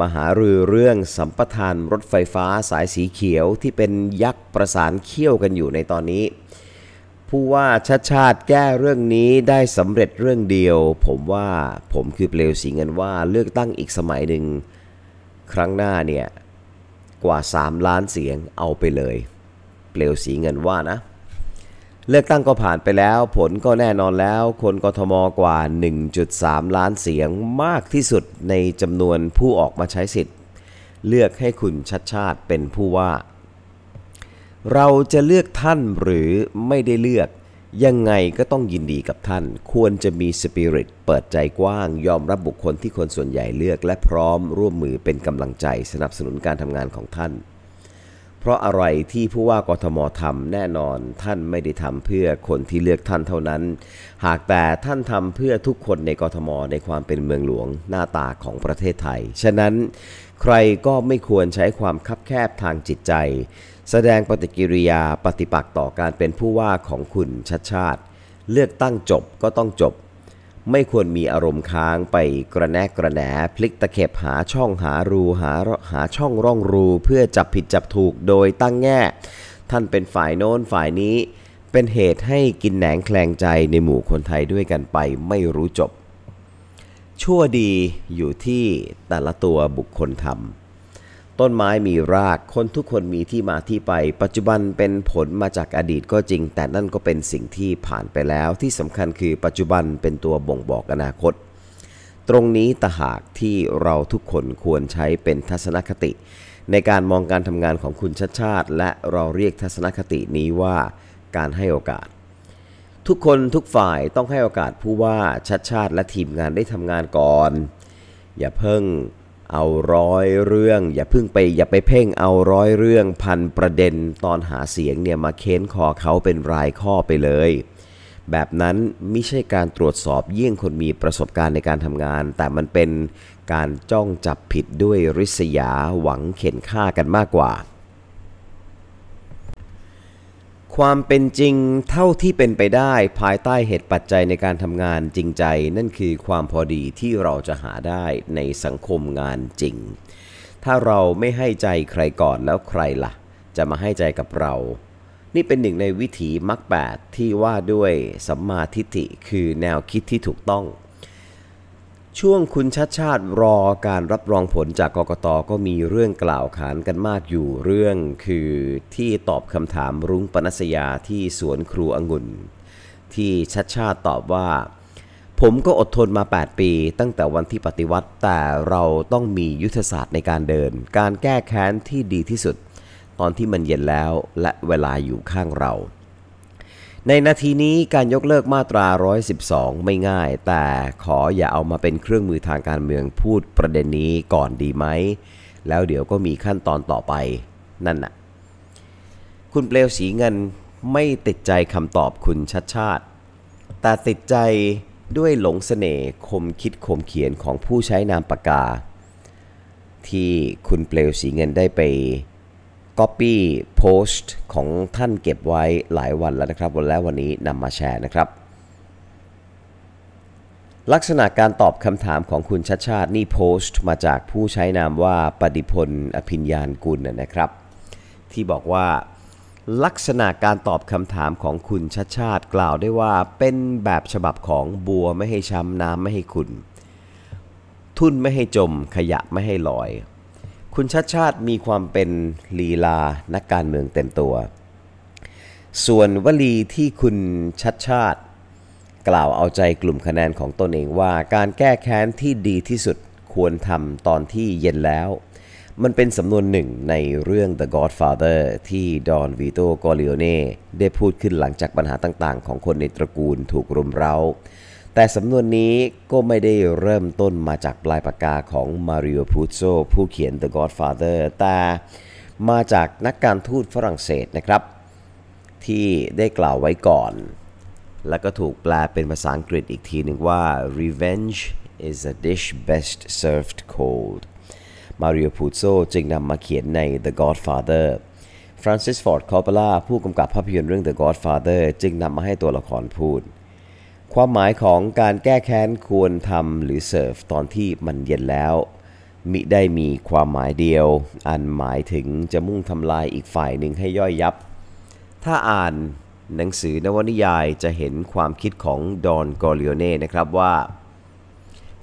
มาหารือเรื่องสัมปทานรถไฟฟ้าสายสีเขียวที่เป็นยักษ์ประสานเขี้ยวกันอยู่ในตอนนี้ ผู้ว่าชาติชาติแก้เรื่องนี้ได้สำเร็จเรื่องเดียว ผมว่าผมคือเปลวสีเงินว่าเลือกตั้งอีกสมัยหนึ่งครั้งหน้าเนี่ยกว่า 3 ล้านเสียงเอาไปเลยเปลวสีเงินว่านะ เลือกตั้งก็ผ่านไปแล้ว ผลก็แน่นอนแล้ว คนกทมกว่า 1.3 ล้านเสียงมากที่สุดในจำนวนผู้ออกมาใช้สิทธิ์ เลือกให้คุณชัดชาติเป็นผู้ว่า เราจะเลือกท่านหรือไม่ได้เลือก ยังไงก็ต้องยินดีกับท่าน ควรจะมีสปิริตเปิดใจกว้าง ยอมรับบุคคลที่คนส่วนใหญ่เลือกและพร้อมร่วมมือเป็นกำลังใจ สนับสนุนการทำงานของท่านพราะอะไรที่ผู้ว่ากทมทำแน่นอน ท่านไม่ได้ทำเพื่อคนที่เลือกท่านเท่านั้น หากแต่ท่านทำเพื่อทุกคนในกทมในความเป็นเมืองหลวงหน้าตาของประเทศไทย ฉะนั้น ใครก็ไม่ควรใช้ความคับแคบทางจิตใจ แสดงปฏิกิริยาปฏิปักษ์ต่อการเป็นผู้ว่าของคุณชัดชาติ เลือกตั้งจบก็ต้องจบไม่ควรมีอารมณ์ค้างไปกระแนกกระแหนพลิกตะเข็บหาช่องหารูหาหาช่องร่องรู เพื่อจับผิดจับถูกโดยตั้งแง่ ท่านเป็นฝ่ายโน้นฝ่ายนี้ เป็นเหตุให้กินแหนงแคลงใจในหมู่คนไทยด้วยกันไปไม่รู้จบ ชั่วดีอยู่ที่แต่ละตัวบุคคลทำต้นไม้มีราก คนทุกคนมีที่มาที่ไป ปัจจุบันเป็นผลมาจากอดีตก็จริง แต่นั่นก็เป็นสิ่งที่ผ่านไปแล้ว ที่สำคัญคือปัจจุบันเป็นตัวบ่งบอกอนาคต ตรงนี้ตหากที่เราทุกคนควรใช้เป็นทัศนคติ ในการมองการทำงานของคุณชาติชาติ และเราเรียกทัศนคตินี้ว่าการให้โอกาส ทุกคนทุกฝ่ายต้องให้โอกาสผู้ว่าชาติชาติและทีมงานได้ทำงานก่อน อย่าเพิ่งเอาร้อยเรื่องอย่าเพิ่งไปอย่าไปเพ่งเอาร้อยเรื่องพันประเด็นตอนหาเสียงเนี่ยมาเค้นคอเขาเป็นรายข้อไปเลย แบบนั้นไม่ใช่การตรวจสอบเยี่ยงคนมีประสบการณ์ในการทำงาน แต่มันเป็นการจ้องจับผิดด้วยริษยาหวังเข็นฆ่ากันมากกว่าความเป็นจริงเท่าที่เป็นไปได้ภายใต้เหตุปัจจัยในการทำงานจริงใจ นั่นคือความพอดีที่เราจะหาได้ในสังคมงานจริง ถ้าเราไม่ให้ใจใครก่อนแล้วใครละ่ะ จะมาให้ใจกับเรา นี่เป็นหนึ่งในวิถีมรรคแปดที่ว่าด้วยสัมมาทิฏฐิคือแนวคิดที่ถูกต้องช่วงคุณชัดชาติรอการรับรองผลจากกกตก็มีเรื่องกล่าวขานกันมากอยู่เรื่องคือที่ตอบคำถามรุ้งปนัสยาที่สวนครูองุ่นที่ชัดชาติตอบว่า ผมก็อดทนมา 8 ปีตั้งแต่วันที่ปฏิวัติ แต่เราต้องมียุทธศาสตร์ในการเดิน การแก้แค้นที่ดีที่สุด ตอนที่มันเย็นแล้วและเวลาอยู่ข้างเราในนาทีนี้การยกเลิกมาตรา 112 ไม่ง่าย แต่ขออย่าเอามาเป็นเครื่องมือทางการเมืองพูดประเด็นนี้ก่อนดีไหม แล้วเดี๋ยวก็มีขั้นตอนต่อไปนั่นน่ะ คุณเปลวสีเงินไม่ติดใจคำตอบคุณชัดชาติ แต่ติดใจด้วยหลงสเสน่ห์คมคิดคมเขียนของผู้ใช้นามปากกา ที่คุณเปลวสีเงินได้ไป Copy Post ของท่านเก็บไว้หลายวันแล้วนะครับวันแล้ววันนี้นำมาแชร์นะครับ ลักษณะการตอบคำถามของคุณชัดชาตินี่โพสต์ มาจากผู้ใช้นามว่า ปฏิพลอภิญญาณกุลนะครับ ที่บอกว่า ลักษณะการตอบคำถามของคุณชัดชาติกล่าวได้ว่าเป็นแบบฉบับของบัวไม่ให้ช้ำน้ำไม่ให้ขุนทุ่นไม่ให้จมขยะไม่ให้ลอยคุณชัดชาติมีความเป็นลีลา นักการเมืองเต็มตัว ส่วนวลีที่คุณชัดชาติกล่าวเอาใจกลุ่มคะแนนของตนเองว่าการแก้แค้นที่ดีที่สุดควรทำตอนที่เย็นแล้ว มันเป็นสำนวนหนึ่งในเรื่อง The Godfather ที่ดอนวีโตกอริโอเน่ได้พูดขึ้นหลังจากปัญหาต่างๆของคนในตระกูลถูกรุมเร้าแต่สำนวนนี้ก็ไม่ได้เริ่มต้นมาจากปลายปากกาของมาริโอพูโซผู้เขียน The Godfather แต่มาจากนักการทูตฝรั่งเศสนะครับ ที่ได้กล่าวไว้ก่อน แล้วก็ถูกแปลเป็นภาษาอังกฤษอีกทีหนึ่งว่า revenge is a dish best served cold มาริโอพูโซจึงนำมาเขียนใน The Godfather ฟรานซิสฟอร์ดคอปปล่าผู้กำกับภาพยนตร์เรื่อง The Godfather จึงนำมาให้ตัวละครพูดความหมายของการแก้แค้นควรทำหรือเสิร์ฟตอนที่มันเย็นแล้วมิได้มีความหมายเดียว อันหมายถึงจะมุ่งทำลายอีกฝ่ายหนึ่งให้ย่อยยับ ถ้าอ่านหนังสือนวนิยายจะเห็นความคิดของดอนกอริโอเน่นะครับว่า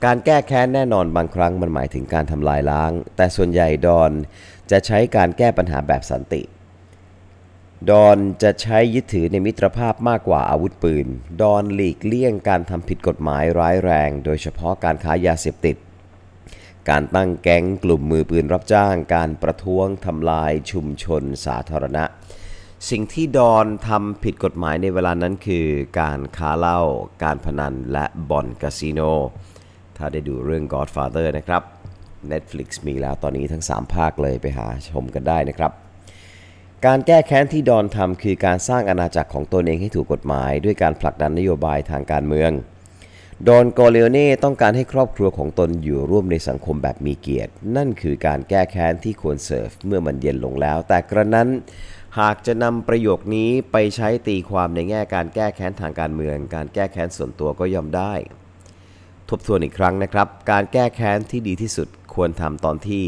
การแก้แค้นแน่นอนบางครั้งมันหมายถึงการทำลายล้าง แต่ส่วนใหญ่ดอนจะใช้การแก้ปัญหาแบบสันติดอนจะใช้ยึดถือในมิตรภาพมากกว่าอาวุธปืน ดอนหลีกเลี่ยงการทำผิดกฎหมายร้ายแรง โดยเฉพาะการค้ายาเสพติด การตั้งแก๊งกลุ่มมือปืนรับจ้าง การประท้วงทำลายชุมชนสาธารณะ สิ่งที่ดอนทำผิดกฎหมายในเวลานั้นคือการค้าเหล้าการพนันและบ่อนคาสิโน ถ้าได้ดูเรื่อง Godfather นะครับ Netflix มีแล้วตอนนี้ทั้ง 3 ภาคเลยไปหาชมกันได้นะครับการแก้แค้นที่ดอนทำคือการสร้างอาณาจักรของตนเองให้ถูกกฎหมายด้วยการผลักดันนโยบายทางการเมือง ดอนโกเลเน่ต้องการให้ครอบครัวของตนอยู่ร่วมในสังคมแบบมีเกียรติ นั่นคือการแก้แค้นที่ควรเสิร์ฟเมื่อมันเย็นลงแล้ว แต่กระนั้นหากจะนำประโยคนี้ไปใช้ตีความในแง่ การแก้แค้นทางการเมือง การแก้แค้นส่วนตัวก็ยอมได้ ทบทวนอีกครั้งนะครับ การแก้แค้นที่ดีที่สุดควรทำตอนที่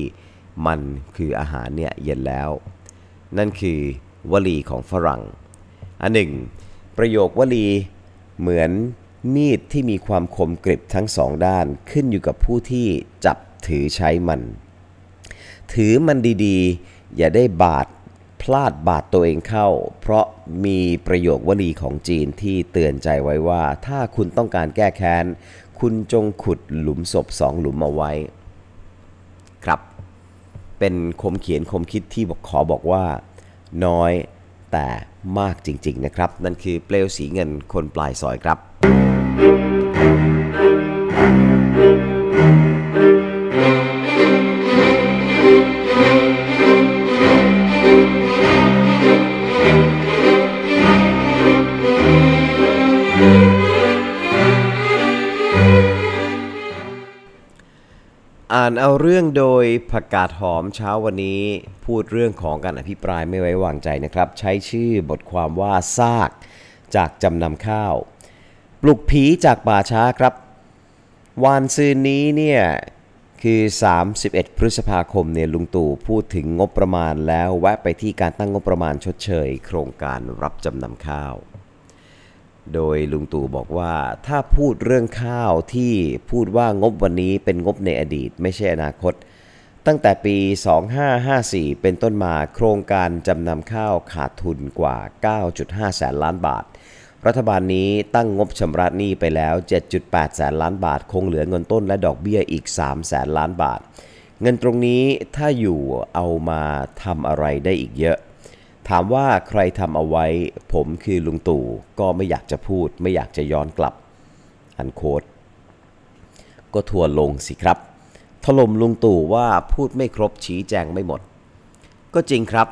มันคืออาหารเนี่ยเย็นแล้วนั่นคือวลีของฝรั่ง อันหนึ่งประโยควลีเหมือนมีดที่มีความคมกริบทั้งสองด้านขึ้นอยู่กับผู้ที่จับถือใช้มัน ถือมันดีๆ อย่าได้บาดพลาดบาดตัวเองเข้า เพราะมีประโยควลีของจีนที่เตือนใจไว้ว่า ถ้าคุณต้องการแก้แค้นคุณจงขุดหลุมศพสองหลุมเอาไว้เป็นคมเขียนคมคิดที่บอกขอบอกว่าน้อยแต่มากจริงๆนะครับ นั่นคือเปลวสีเงินคนปลายซอยครับอ่านเอาเรื่องโดยผักกาดหอมเช้าวันนี้พูดเรื่องของการอภิปรายไม่ไว้วางใจนะครับ ใช้ชื่อบทความว่า ซากจากจำนำข้าว ปลุกผีจากป่าช้าครับวันซืนนี้เนี่ย คือ 31 พฤษภาคมเนี่ยลุงตู่พูดถึงงบประมาณแล้วแวะไปที่การตั้งงบประมาณชดเชย โครงการรับจำนำข้าวโดยลุงตู่บอกว่าถ้าพูดเรื่องข้าวที่พูดว่างบวันนี้เป็นงบในอดีตไม่ใช่อนาคต ตั้งแต่ปี 2554 เป็นต้นมาโครงการจำนำข้าวขาดทุนกว่า 9.5 แสนล้านบาท รัฐบาลนี้ตั้งงบชำระหนี้ไปแล้ว 7.8 แสนล้านบาทคงเหลือเงินต้นและดอกเบี้ยอีก 3 แสนล้านบาท เงินตรงนี้ถ้าอยู่เอามาทำอะไรได้อีกเยอะถามว่าใครทำเอาไว้ ผมคือลุงตู่ก็ไม่อยากจะพูด ไม่อยากจะย้อนกลับ อันโครก็ทัวลงสิครับถล่มลุงตู่ว่าพูดไม่ครบชี้แจงไม่หมด ก็จริงครับ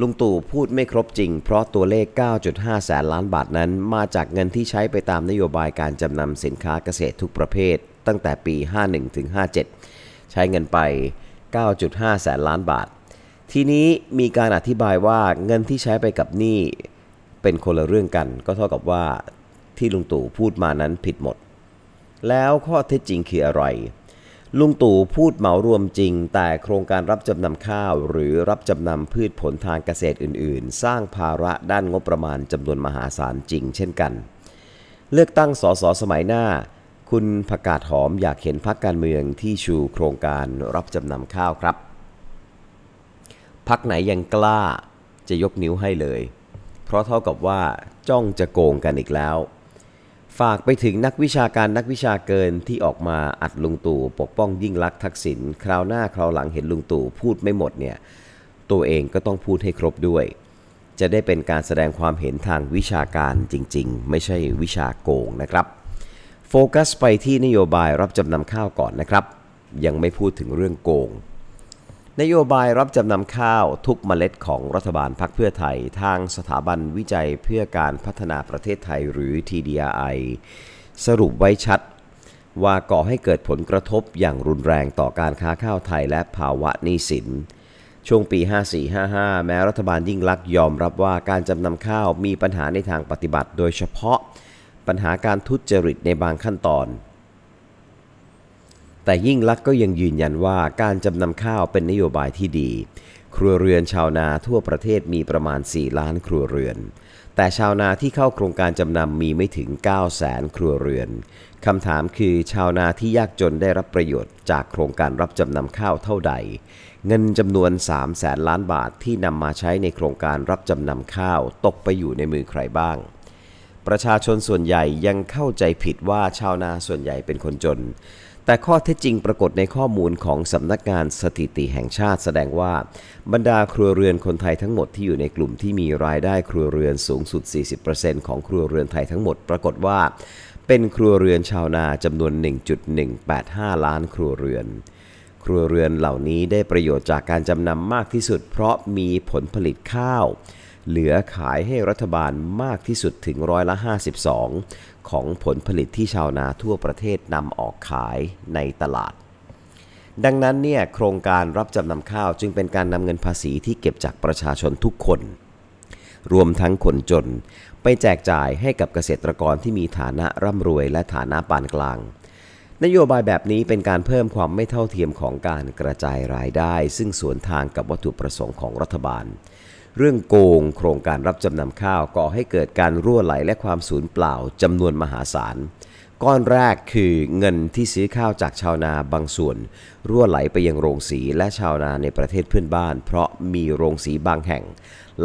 ลุงตู่พูดไม่ครบจริง เพราะตัวเลข 9.5 แสนล้านบาทนั้น มาจากเงินที่ใช้ไปตามนโยบายการจำนำสินค้าเกษตรทุกประเภท ตั้งแต่ปี 51-57 ใช้เงินไป 9.5 แสนล้านบาททีนี้มีการอธิบายว่าเงินที่ใช้ไปกับหนี้เป็นคนละเรื่องกัน ก็เท่ากับว่าที่ลุงตู่พูดมานั้นผิดหมด แล้วข้อเท็จจริงคืออะไรลุงตู่พูดเหมารวมจริงแต่โครงการรับจำนำข้าว หรือรับจำนำพืชผลทางเกษตรอื่นๆ สร้างภาระด้านงบประมาณจำนวนมหาศาลจริงเช่นกัน เลือกตั้งสสสมัยหน้า คุณปรกกาดหอมอยากเห็นพักการเมืองที่ชูโครงการรับจำนำข้าวครับพักไหนยังกล้าจะยกนิ้วให้เลย เพราะเท่ากับว่าจ้องจะโกงกันอีกแล้ว ฝากไปถึงนักวิชาการนักวิชาเกินที่ออกมาอัดลุงตู่ปกป้องยิ่งรักทักษิณ คราวหน้าคราวหลังเห็นลุงตู่พูดไม่หมดเนี่ย ตัวเองก็ต้องพูดให้ครบด้วย จะได้เป็นการแสดงความเห็นทางวิชาการจริง ๆ ไม่ใช่วิชาโกงนะครับ โฟกัสไปที่นโยบายรับจำนำข้าวก่อนนะครับ ยังไม่พูดถึงเรื่องโกงนโยบายรับจำนำข้าวทุกเมล็ดของรัฐบาลพักเพื่อไทยทางสถาบันวิจัยเพื่อการพัฒนาประเทศไทยหรือ TDI สรุปไว้ชัดว่าก่อให้เกิดผลกระทบอย่างรุนแรงต่อการค้าข้าวไทยและภาวะหนี้สิน ช่วงปี 54-55 แม้รัฐบาลยิ่งลักษณ์ยอมรับว่าการจำนำข้าวมีปัญหาในทางปฏิบัติ โดยเฉพาะ ปัญหาการทุจริตในบางขั้นตอนแต่ยิ่งลักษณ์ก็ยังยืนยันว่าการจำนำข้าวเป็นนโยบายที่ดี ครัวเรือนชาวนาทั่วประเทศมีประมาณ 4 ล้านครัวเรือน แต่ชาวนาที่เข้าโครงการจำนำมีไม่ถึง 9 0 0แสนครัวเรือนคำถามคือชาวนาที่ยากจนได้รับประโยชน์จากโครงการรับจำนำข้าวเท่าใด เงินจำนวน 3 0 0แสนล้านบาทที่นำมาใช้ในโครงการรับจำนำข้าว ตกไปอยู่ในมือใครบ้าง ประชาชนส่วนใหญ่ยังเข้าใจผิดว่าชาวนาส่วนใหญ่เป็นคนจนแต่ข้อเท็จจริงปรากฏในข้อมูลของสำนักงานสถิติแห่งชาติแสดงว่า บรรดาครัวเรือนคนไทยทั้งหมดที่อยู่ในกลุ่มที่มีรายได้ครัวเรือนสูงสุด 40%ของครัวเรือนไทยทั้งหมด ปรากฏว่าเป็นครัวเรือนชาวนาจำนวน 1.185 ล้านครัวเรือน ครัวเรือนเหล่านี้ได้ประโยชน์จากการจำนำมากที่สุดเพราะมีผลผลิตข้าวเหลือขายให้รัฐบาลมากที่สุดถึงร้อยละ52 ของผลผลิตที่ชาวนาทั่วประเทศนำออกขายในตลาด ดังนั้นเนี่ยโครงการรับจำนำข้าวจึงเป็นการนำเงินภาษีที่เก็บจากประชาชนทุกคน รวมทั้งคนจนไปแจกจ่ายให้กับเกษตรกรที่มีฐานะร่ำรวยและฐานะปานกลาง นโยบายแบบนี้เป็นการเพิ่มความไม่เท่าเทียมของการกระจายรายได้ ซึ่งสวนทางกับวัตถุประสงค์ของรัฐบาลเรื่องโกงโครงการรับจำนำข้าวก่อให้เกิดการรั่วไหลและความสูญเปล่าจำนวนมหาศาลก้อนแรกคือเงินที่ซื้อข้าวจากชาวนาบางส่วนรั่วไหลไปยังโรงสี และชาวนาในประเทศเพื่อนบ้าน เพราะมีโรงสีบางแห่ง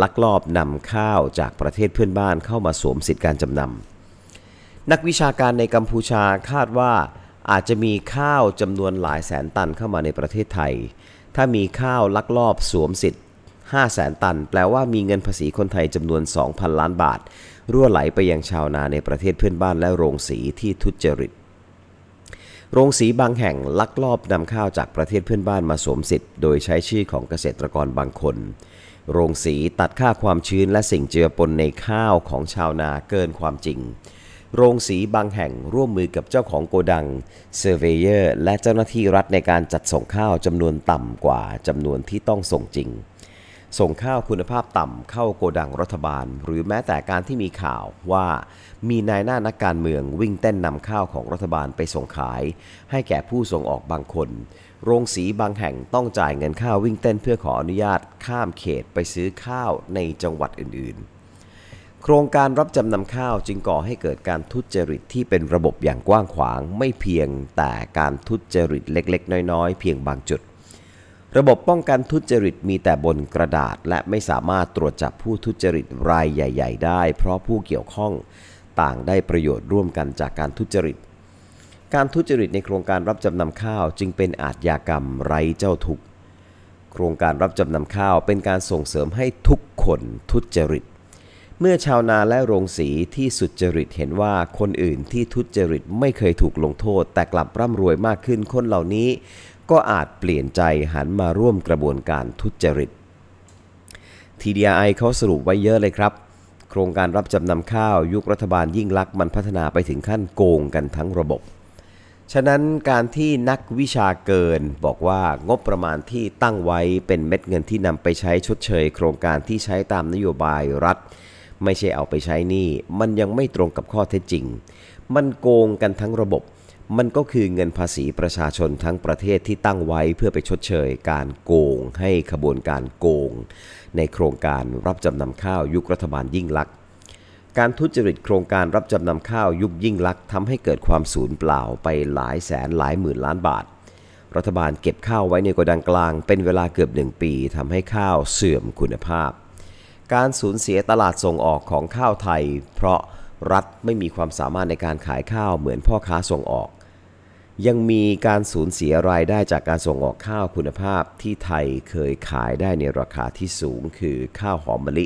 ลักลอบนำข้าวจากประเทศเพื่อนบ้านเข้ามาสวมสิทธิการจำนำนักวิชาการในกัมพูชาคาดว่าอาจจะมีข้าวจำนวนหลายแสนตันเข้ามาในประเทศไทย ถ้ามีข้าวลักลอบสวมสิทธิ5 0 0 0 0ตันแปลว่ามีเงินภาษีคนไทยจำนวน 2,000 ล้านบาท รั่วไหลไปยังชาวนาในประเทศเพื่อนบ้านและโรงสีที่ทุจริต โรงสีบางแห่งลักลอบนำข้าวจากประเทศเพื่อนบ้านมาสวมสิทธิ์ โดยใช้ชื่อของเกษตรกรบางคน โรงสีตัดค่าความชื้นและสิ่งเจือปนในข้าวของชาวนาเกินความจริง โรงสีบางแห่งร่วมมือกับเจ้าของโกดังเซอร์เวเยอร์และเจ้าหน้าที่รัฐในการจัดส่งข้าวจำนวนต่ำกว่าจำนวนที่ต้องส่งจริงส่งข้าวคุณภาพต่ำเข้าโกดังรัฐบาลหรือแม้แต่การที่มีข่าวว่ามีนายหน้านักการเมืองวิ่งเต้นนำข้าวของรัฐบาลไปส่งขาย ให้แก่ผู้ส่งออกบางคน โรงสีบางแห่งต้องจ่ายเงินข้าวิ่งเต้นเพื่อขออนุญาตข้ามเขตไปซื้อข้าวในจังหวัดอื่น ๆ โครงการรับจำนำข้าวจึงก่อให้เกิดการทุจริตที่เป็นระบบอย่างกว้างขวางไม่เพียงแต่การทุจริตเล็กๆ น้อยๆ เพียงบางจุดระบบป้องกันทุจริตมีแต่บนกระดาษ และไม่สามารถตรวจจับผู้ทุจริตรายใหญ่ ๆ ได้ เพราะผู้เกี่ยวข้องต่างได้ประโยชน์ร่วมกันจากการทุจริตการทุจริตในโครงการรับจำนำข้าวจึงเป็นอาชญากรรมไร้เจ้าทุกโครงการรับจำนำข้าวเป็นการส่งเสริมให้ทุกคนทุจริต เมื่อชาวนาและโรงสีที่สุจริตเห็นว่าคนอื่นที่ทุจริตไม่เคยถูกลงโทษ แต่กลับร่ำรวยมากขึ้นคนเหล่านี้ก็อาจเปลี่ยนใจหันมาร่วมกระบวนการทุจริต TDI เขาสรุปไว้เยอะเลยครับ โครงการรับจำนำข้าวยุครัฐบาลยิ่งลักษณ์มันพัฒนาไปถึงขั้นโกงกันทั้งระบบ ฉะนั้นการที่นักวิชาเกินบอกว่างบประมาณที่ตั้งไว้เป็นเม็ดเงินที่นำไปใช้ชดเชยโครงการที่ใช้ตามนโยบายรัฐ ไม่ใช่เอาไปใช้นี่มันยังไม่ตรงกับข้อเท็จจริง มันโกงกันทั้งระบบมันก็คือเงินภาษีประชาชนทั้งประเทศที่ตั้งไว้เพื่อไปชดเชยการโกงให้ขบวนการโกง ในโครงการรับจำนำข้าวยุครัฐบาลยิ่งลักษณ์การทุจริตโครงการรับจำนำข้าวยุคยิ่งลักษณ์ทำให้เกิดความสูญเปล่าไปหลายแสนหลายหมื่นล้านบาท รัฐบาลเก็บข้าวไว้ในโกดังกลาง เป็นเวลาเกือบหนึ่งปีทำให้ข้าวเสื่อมคุณภาพ การสูญเสียตลาดส่งออกของข้าวไทย เพราะรัฐไม่มีความสามารถในการขายข้าวเหมือนพ่อค้าส่งออก ยังมีการสูญเสียรายได้จากการส่งออกข้าวคุณภาพที่ไทยเคยขายได้ในราคาที่สูง คือข้าวหอมมะลิ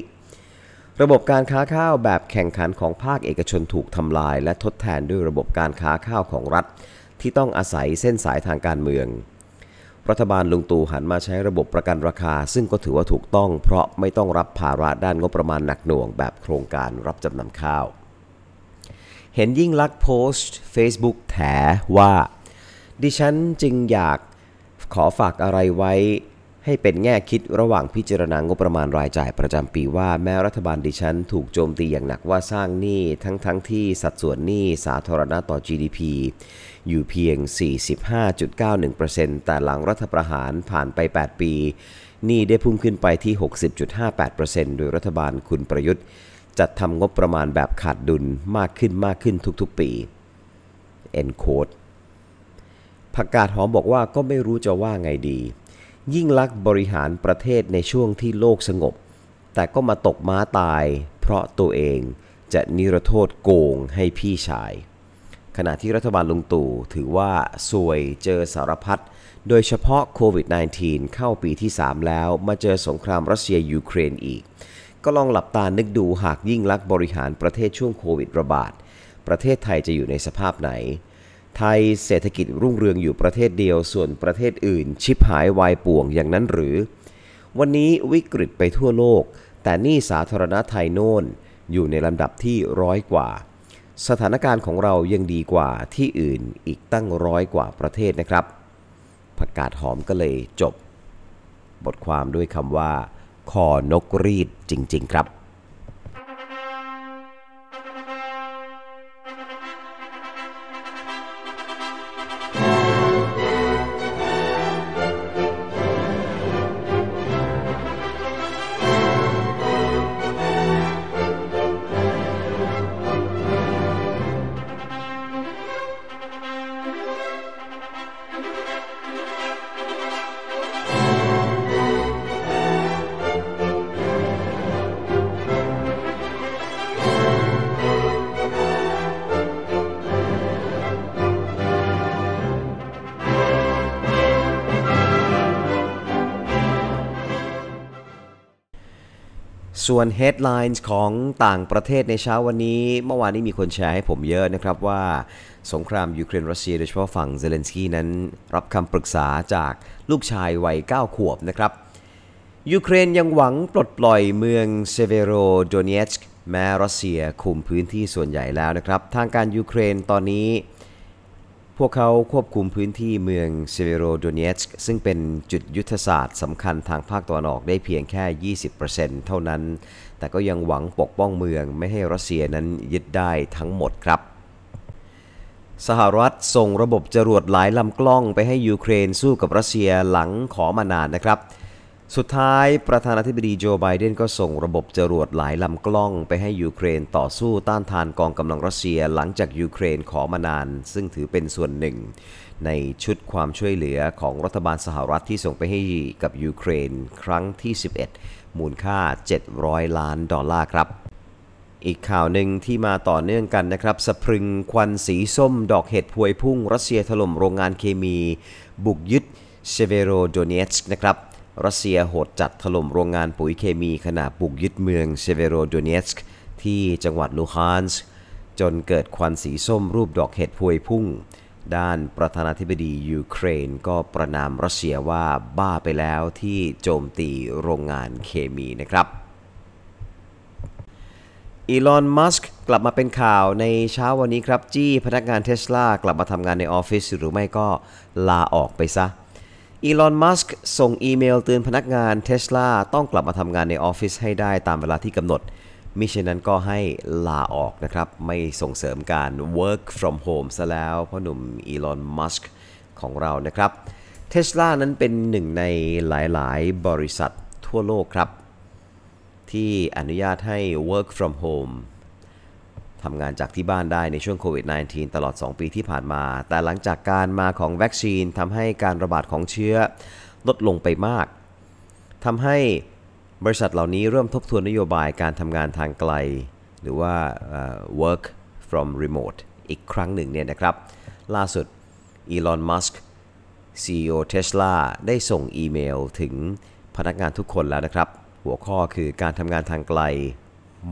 ระบบการค้าข้าวแบบแข่งขันของภาคเอกชนถูกทำลาย และทดแทนด้วยระบบการค้าข้าวของรัฐ ที่ต้องอาศัยเส้นสายทางการเมือง รัฐบาลลุงตู่หันมาใช้ระบบประกันราคา ซึ่งก็ถือว่าถูกต้องเพราะไม่ต้องรับภาระด้านงบประมาณหนักหน่วงแบบโครงการรับจำนำข้าวเห็นยิ่งลักโพสต์ Facebook แถว่าดิฉันจึงอยากขอฝากอะไรไว้ ให้เป็นแง่คิดระหว่างพิจารณางบประมาณรายจ่ายประจำปีว่าแม้รัฐบาลดิฉันถูกโจมตีอย่างหนักว่าสร้างหนี้ทั้งทั้งที่สัดส่วนหนี้สาธารณะต่อ GDP อยู่เพียง 45.91%แต่หลังรัฐประหารผ่านไป 8 ปีหนี้ได้พุ่งขึ้นไปที่ 60.58%โดยรัฐบาลคุณประยุทธ์จัดทำงบประมาณแบบขาดดุลมากขึ้นมากขึ้นทุกๆปี end quote ผักกาดหอมบอกว่าก็ไม่รู้จะว่าไงดี ยิ่งลักบริหารประเทศในช่วงที่โลกสงบ แต่ก็มาตกม้าตายเพราะตัวเองจะนิรโทษโกงให้พี่ชาย ขณะที่รัฐบาลลุงตู่ถือว่าสวยเจอสารพัดโดยเฉพาะโควิด -19 เข้าปีที่ 3 แล้วมาเจอสงครามรัสเซียยูเครนอีกก็ลองหลับตา นึกดูหากยิ่งลักษณ์บริหารประเทศช่วงโควิดระบาด ประเทศไทยจะอยู่ในสภาพไหน ไทยเศรษฐกิจรุ่งเรืองอยู่ประเทศเดียว ส่วนประเทศอื่นชิบหายวายป่วงอย่างนั้นหรือ วันนี้วิกฤตไปทั่วโลก แต่นี่สาธารณไทยโน่นอยู่ในลำดับที่ร้อยกว่า สถานการณ์ของเรายังดีกว่าที่อื่นอีกตั้งร้อยกว่าประเทศนะครับผักกาดหอมก็เลยจบ บทความด้วยคำว่าคอนกรีดจริง ๆ ครับส่วน headlines ของต่างประเทศในเช้าวันนี้ เมื่อวานนี้มีคนแชร์ให้ผมเยอะนะครับว่าสงครามยูเครนรัสเซียโดยเฉพาะฝั่งเซเลนสกี้นั้นรับคำปรึกษาจากลูกชายวัย9ขวบนะครับ ยูเครนยังหวังปลดปล่อยเมืองเซเวโรโดเนตสแม้รัสเซียคุมพื้นที่ส่วนใหญ่แล้วนะครับ ทางการยูเครนตอนนี้พวกเขาควบคุมพื้นที่เมืองเซเวโรโดเนส์ซึ่งเป็นจุดยุทธศาสตร์สำคัญทางภาคตะวันออกได้เพียงแค่ 20%เท่านั้น แต่ก็ยังหวังปกป้องเมืองไม่ให้รัสเซียนั้นยึดได้ทั้งหมดครับ สหรัฐส่งระบบจรวดหลายลำกล้องไปให้ยูเครนสู้กับรัสเซียหลังขอมานานนะครับสุดท้ายประธานาธิบดีโจไบเดนก็ส่งระบบจรวดหลายลำกล้องไปให้ยูเครนต่อสู้ต้านทานกองกำลังรัสเซียหลังจากยูเครนขอมานาน ซึ่งถือเป็นส่วนหนึ่งในชุดความช่วยเหลือของรัฐบาลสหรัฐที่ส่งไปให้กับยูเครนครั้งที่ 11 มูลค่า 700 ล้านดอลลาร์ครับ อีกข่าวหนึ่งที่มาต่อเนื่องกันนะครับสะพรึงควันสีส้มดอกเห็ดพวยพุ่งรัสเซียถล่มโรงงานเคมีบุกยึดเชเวโรโดเนส์นะครับรัสเซียโหดจัดถล่มโรงงานปุ๋ยเคมีขณะบุกยึดเมืองเซเวโรโดเนสก์ที่จังหวัดลูฮานส์จนเกิดควันสีส้มรูปดอกเห็ดพวยพุ่ง ด้านประธานาธิบดียูเครนก็ประนามรัสเซียว่าบ้าไปแล้วที่โจมตีโรงงานเคมีนะครับอีลอนมัสก์กลับมาเป็นข่าวในเช้าวันนี้ครับ จี้พนักงานเทสลากลับมาทำงานในออฟฟิศหรือไม่ก็ลาออกไปซะอีลอน มัสก์ ส่งอีเมลเตือนพนักงานเทสลาต้องกลับมาทำงานในออฟฟิศให้ได้ตามเวลาที่กำหนด มิเช่นนั้นก็ให้ลาออกนะครับ ไม่ส่งเสริมการ work from home ซะแล้วพ่อหนุ่มอีลอน มัสก์ของเรานะครับเทสลานั้นเป็นหนึ่งในหลายๆ บริษัททั่วโลกครับ ที่อนุญาตให้ work from home ทำงานจากที่บ้านได้ในช่วงโควิด -19 ตลอด 2 ปีที่ผ่านมา แต่หลังจากการมาของวัคซีนทำให้การระบาดของเชื้อลดลงไปมาก ทำให้บริษัทเหล่านี้เริ่มทบทวนนโยบายการทำงานทางไกล หรือว่า uh, work from remote อีกครั้งหนึ่งเนี่ยนะครับ ล่าสุดอีลอน มัสก์ CEO Tesla ได้ส่งอีเมลถึงพนักงานทุกคนแล้วนะครับ หัวข้อคือการทำงานทางไกล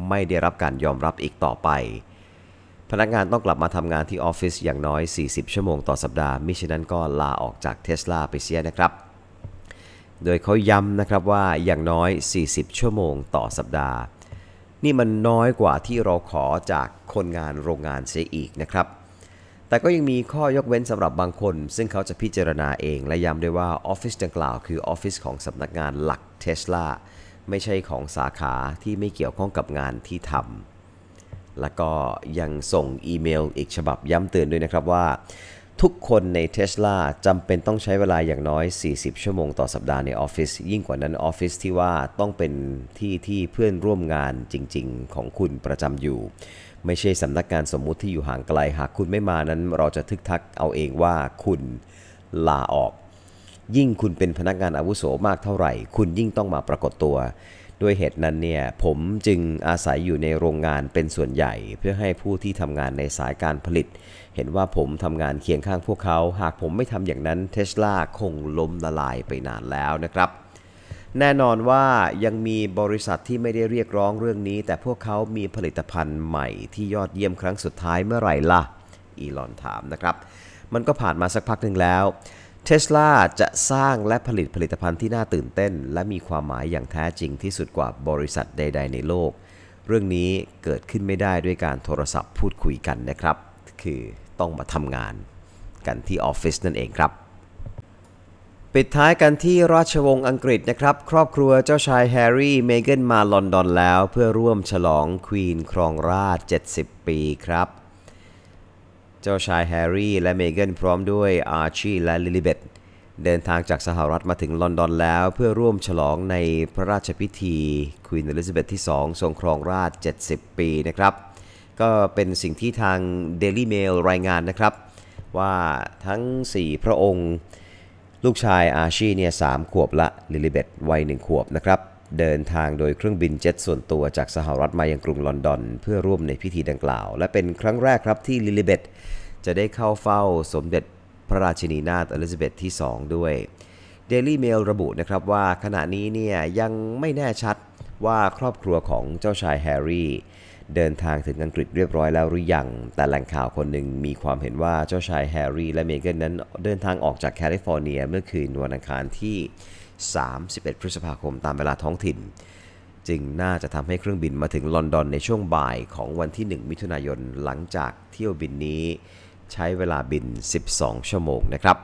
ไม่ได้รับการยอมรับอีกต่อไป พนักงานต้องกลับมาทำงานที่ออฟฟิศอย่างน้อย 40 ชั่วโมงต่อสัปดาห์ มิฉะนั้นก็ลาออกจากเทสลาไปเสียนะครับ โดยเขาย้ำนะครับว่าอย่างน้อย 40 ชั่วโมงต่อสัปดาห์ นี่มันน้อยกว่าที่เราขอจากคนงานโรงงานเสียอีกนะครับ แต่ก็ยังมีข้อยกเว้นสำหรับบางคน ซึ่งเขาจะพิจารณาเอง และย้ำด้วยว่าออฟฟิศดังกล่าวคือออฟฟิศของสำนักงานหลักเทสลาไม่ใช่ของสาขาที่ไม่เกี่ยวข้องกับงานที่ทำ แล้วก็ยังส่งอีเมลอีกฉบับย้ำเตือนด้วยนะครับว่า ทุกคนในเท s l a จำเป็นต้องใช้เวลาอย่างน้อย 40 ชั่วโมงต่อสัปดาห์ในออฟฟิศยิ่งกว่านั้นออฟฟิศที่ว่าต้องเป็นที่ที่เพื่อนร่วมงานจริงๆของคุณประจำอยู่ ไม่ใช่สำนักงานสมมุติที่อยู่ห่างไกลหากคุณไม่มานั้นเราจะทึกทักเอาเองว่าคุณลาออกยิ่งคุณเป็นพนักงานอาวุโสมากเท่าไหร่ คุณยิ่งต้องมาปรากฏตัว ด้วยเหตุนั้นเนี่ย ผมจึงอาศัยอยู่ในโรงงานเป็นส่วนใหญ่ เพื่อให้ผู้ที่ทำงานในสายการผลิต เห็นว่าผมทำงานเคียงข้างพวกเขา หากผมไม่ทำอย่างนั้นเทสลาคงล้มละลายไปนานแล้วนะครับ แน่นอนว่ายังมีบริษัทที่ไม่ได้เรียกร้องเรื่องนี้ แต่พวกเขามีผลิตภัณฑ์ใหม่ที่ยอดเยี่ยมครั้งสุดท้ายเมื่อไหร่ล่ะ อีลอนถามนะครับ มันก็ผ่านมาสักพักหนึ่งแล้วเทสลาจะสร้างและผลิตผลิตภัณฑ์ที่น่าตื่นเต้น และมีความหมายอย่างแท้จริงที่สุดกว่าบริษัทใด ๆ ในโลก เรื่องนี้เกิดขึ้นไม่ได้ด้วยการโทรศัพท์พูดคุยกันนะครับ คือต้องมาทำงานกันที่ออฟฟิศนั่นเองครับ ปิดท้ายกันที่ราชวงศ์อังกฤษนะครับ ครอบครัวเจ้าชายแฮร์รี่เมเกนมาลอนดอนแล้ว เพื่อร่วมฉลองควีนครองราช70 ปีครับจ้าชายแฮร์รี่และเมเกนพร้อมด้วยอาร์ชีและลิลิเบตเดินทางจากสหรัฐมาถึงลอนดอนแล้วเพื่อร่วมฉลองในพระราชพิธีควีนอลิซาเบธที่2ทรงครองราช 70 ปีนะครับก็เป็นสิ่งที่ทาง Daily Mail รายงานนะครับ ว่าทั้ง 4 พระองค์ลูกชายอาชีเนี่ยสขวบละลิลิเบตวัย 1 ขวบนะครับเดินทางโดยเครื่องบินเจ็ตส่วนตัวจากสหรัฐมายังกรุงลอนดอนเพื่อร่วมในพิธีดังกล่าวและเป็นครั้งแรกครับที่ลิลิเบตจะได้เข้าเฝ้าสมเด็จพระราชินีนาถอลิซาเบธที่ 2 ด้วย Daily Mail ระบุนะครับว่าขณะนี้เนี่ยยังไม่แน่ชัดว่าครอบครัวของเจ้าชายแฮร์รี่เดินทางถึงอังกฤษเรียบร้อยแล้วหรือยัง แต่แหล่งข่าวคนหนึ่งมีความเห็นว่าเจ้าชายแฮร์รี่และเมเกนนั้น เดินทางออกจากแคลิฟอร์เนียเมื่อคืนวันอังคารที่ 31 พฤษภาคมตามเวลาท้องถิ่น จึงน่าจะทำให้เครื่องบินมาถึงลอนดอน ในช่วงบ่ายของวันที่ 1 มิถุนายนหลังจากเที่ยวบินนี้ใช้เวลาบิน 12 ชั่วโมงนะครับ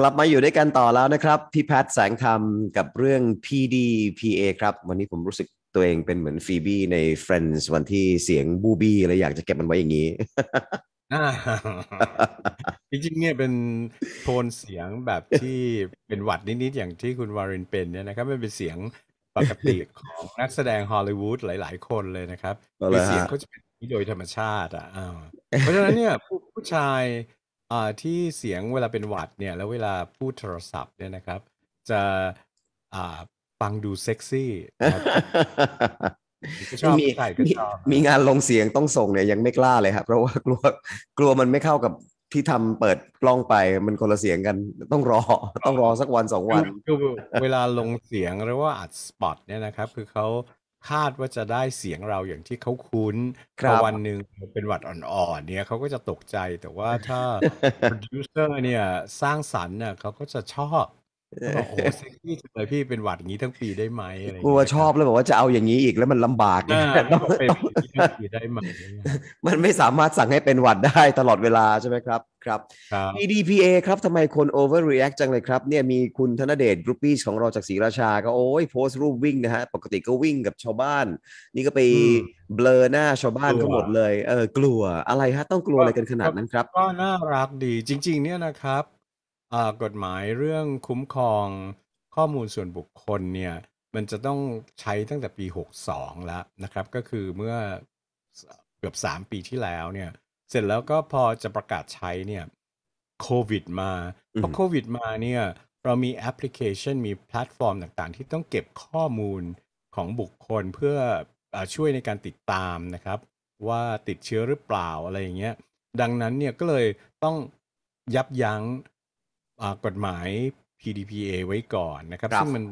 กลับมาอยู่ด้วยกันต่อแล้วนะครับ พี่แพทย์แสงธรรมกับเรื่อง PDPA ครับ วันนี้ผมรู้สึกตัวเองเป็นเหมือนฟีบี้ใน Friends วันที่เสียงบูบี้เลยอยากจะเก็บมันไว้อย่างนี้อจริงๆเนี่ยเป็นโทนเสียงแบบที่เป็นหวัดนิดๆอย่างที่คุณวารินเป็นเนี่ยนะครับมันเป็นเสียงปกติของนักแสดงฮอลลีวูดหลายๆ คนเลยนะครับเเสียงเขาจะเป็นนี้โดยธรรมชาติอ่ะเพราะฉะนั้นเนี่ยผู้ชายที่เสียงเวลาเป็นหวัดเนี่ย แล้วเวลาพูดโทรศัพท์เนี่ยนะครับจะฟังดูเซ็กซี่มีมีงานลงเสียงต้องส่งเนี่ยยังไม่กล้าเลยครับ เพราะว่ากลัวกลัวมันไม่เข้ากับที่ทำเปิดกล้องไปมันคนละเสียงกันต้องรอต้องรอสักวันสองวันคือเวลาลงเสียงหรือว่าอัดสปอตเนี่ยนะครับ คือเขาคาดว่าจะได้เสียงเราอย่างที่เขาคุ้นพอวันหนึ่งเป็นหวัดอ่อนๆเนี่ยเขาก็จะตกใจแต่ว่าถ้าโปรดิวเซอร์เนี่ยสร้างสรรค์เนี่ยเขาก็จะชอบโอ้โหเซ็กซี่ทำไมพี่เป็นหวัดอย่างนี้ทั้งปีได้ไหมอะไรกูว่าชอบแล้วบอกว่าจะเอาอย่างนี้อีกแล้วมันลำบากต้องเป็นทั้งปีได้ไหมมันไม่สามารถสั่งให้เป็นหวัดได้ตลอดเวลาใช่ไหมครับครับ EDPA ครับทำไมคน overreact จังเลยครับเนี่ยมีคุณธนเดชกรุ๊ปปี้ของเราจากศรีราชา ก็โอ้ยโพสต์รูปวิ่งนะฮะ ปกติก็วิ่งกับชาวบ้าน นี่ก็ไปเบลอหน้าชาวบ้านทั้งหมดเลยเออกลัวอะไรฮะต้องกลัวอะไรกันขนาดนั้นครับก็น่ารักดีจริง ๆเนี่ยนะครับกฎหมายเรื่องคุ้มครองข้อมูลส่วนบุคคลเนี่ย มันจะต้องใช้ตั้งแต่ปี 62 แล้วนะครับ ก็คือเมื่อเกือบ 3 ปีที่แล้วเนี่ย เสร็จแล้วก็พอจะประกาศใช้เนี่ยโควิดมาพอโควิดมาเนี่ย เรามีแอปพลิเคชันมีแพลตฟอร์มต่างๆ ที่ต้องเก็บข้อมูลของบุคคลเพื่ออช่วยในการติดตามนะครับ ว่าติดเชื้อหรือเปล่าอะไรอย่างเงี้ยดังนั้นเนี่ยก็เลยต้องยับยั้งกฎหมาย PDPA ไว้ก่อนนะครับซึ่งมัน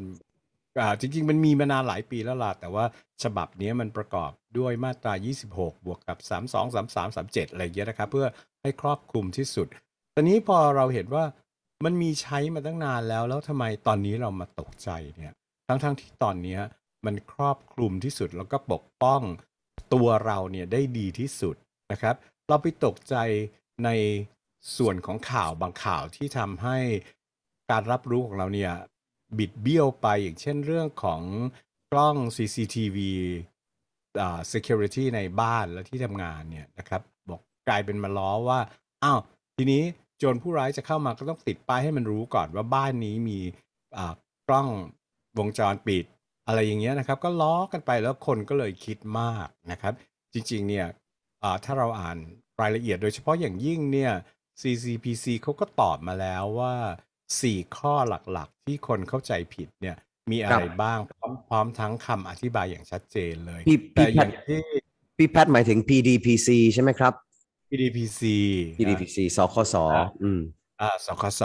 จริง ๆ มันมีมานานหลายปีแล้วล่ะแต่ว่าฉบับนี้มันประกอบด้วยมาตรา 26 บวกกับ32 33 37อะไรเงี้ยนะครับ เพื่อให้ครอบคลุมที่สุด ตอนนี้พอเราเห็นว่ามันมีใช้มาตั้งนานแล้ว แล้วทำไมตอนนี้เรามาตกใจเนี่ยทั้งๆทที่ตอนนี้มันครอบคลุมที่สุดแล้วก็ปกป้องตัวเราเนี่ยได้ดีที่สุดนะครับ เราไปตกใจในส่วนของข่าวบางข่าวที่ทำให้การรับรู้ของเราเนี่ยบิดเบี้ยวไปอย่างเช่นเรื่องของกล้อง CCTV อ่า security ในบ้านและที่ทำงานเนี่ยนะครับบอกกลายเป็นมาล้อว่า อ้าวทีนี้โจรผู้ร้ายจะเข้ามาก็ต้องติดป้ายให้มันรู้ก่อนว่าบ้านนี้มีอ่ากล้องวงจรปิด อะไรอย่างเงี้ยนะครับก็ล้อกันไปแล้วคนก็เลยคิดมากนะครับจริงๆเนี่ยถ้าเราอ่านรายละเอียดโดยเฉพาะอย่างยิ่งเนี่ย CCPC เขาก็ตอบมาแล้วว่า 4 ข้อหลักๆ ที่คนเข้าใจผิดเนี่ย มีอะไรบ้างพร้อมพร้อมทั้งคำอธิบายอย่างชัดเจนเลยพี่แพทพี่แพทหมายถึง PDPC ใช่ไหมครับ PDPC PDPC สคส อืมอ่าสคส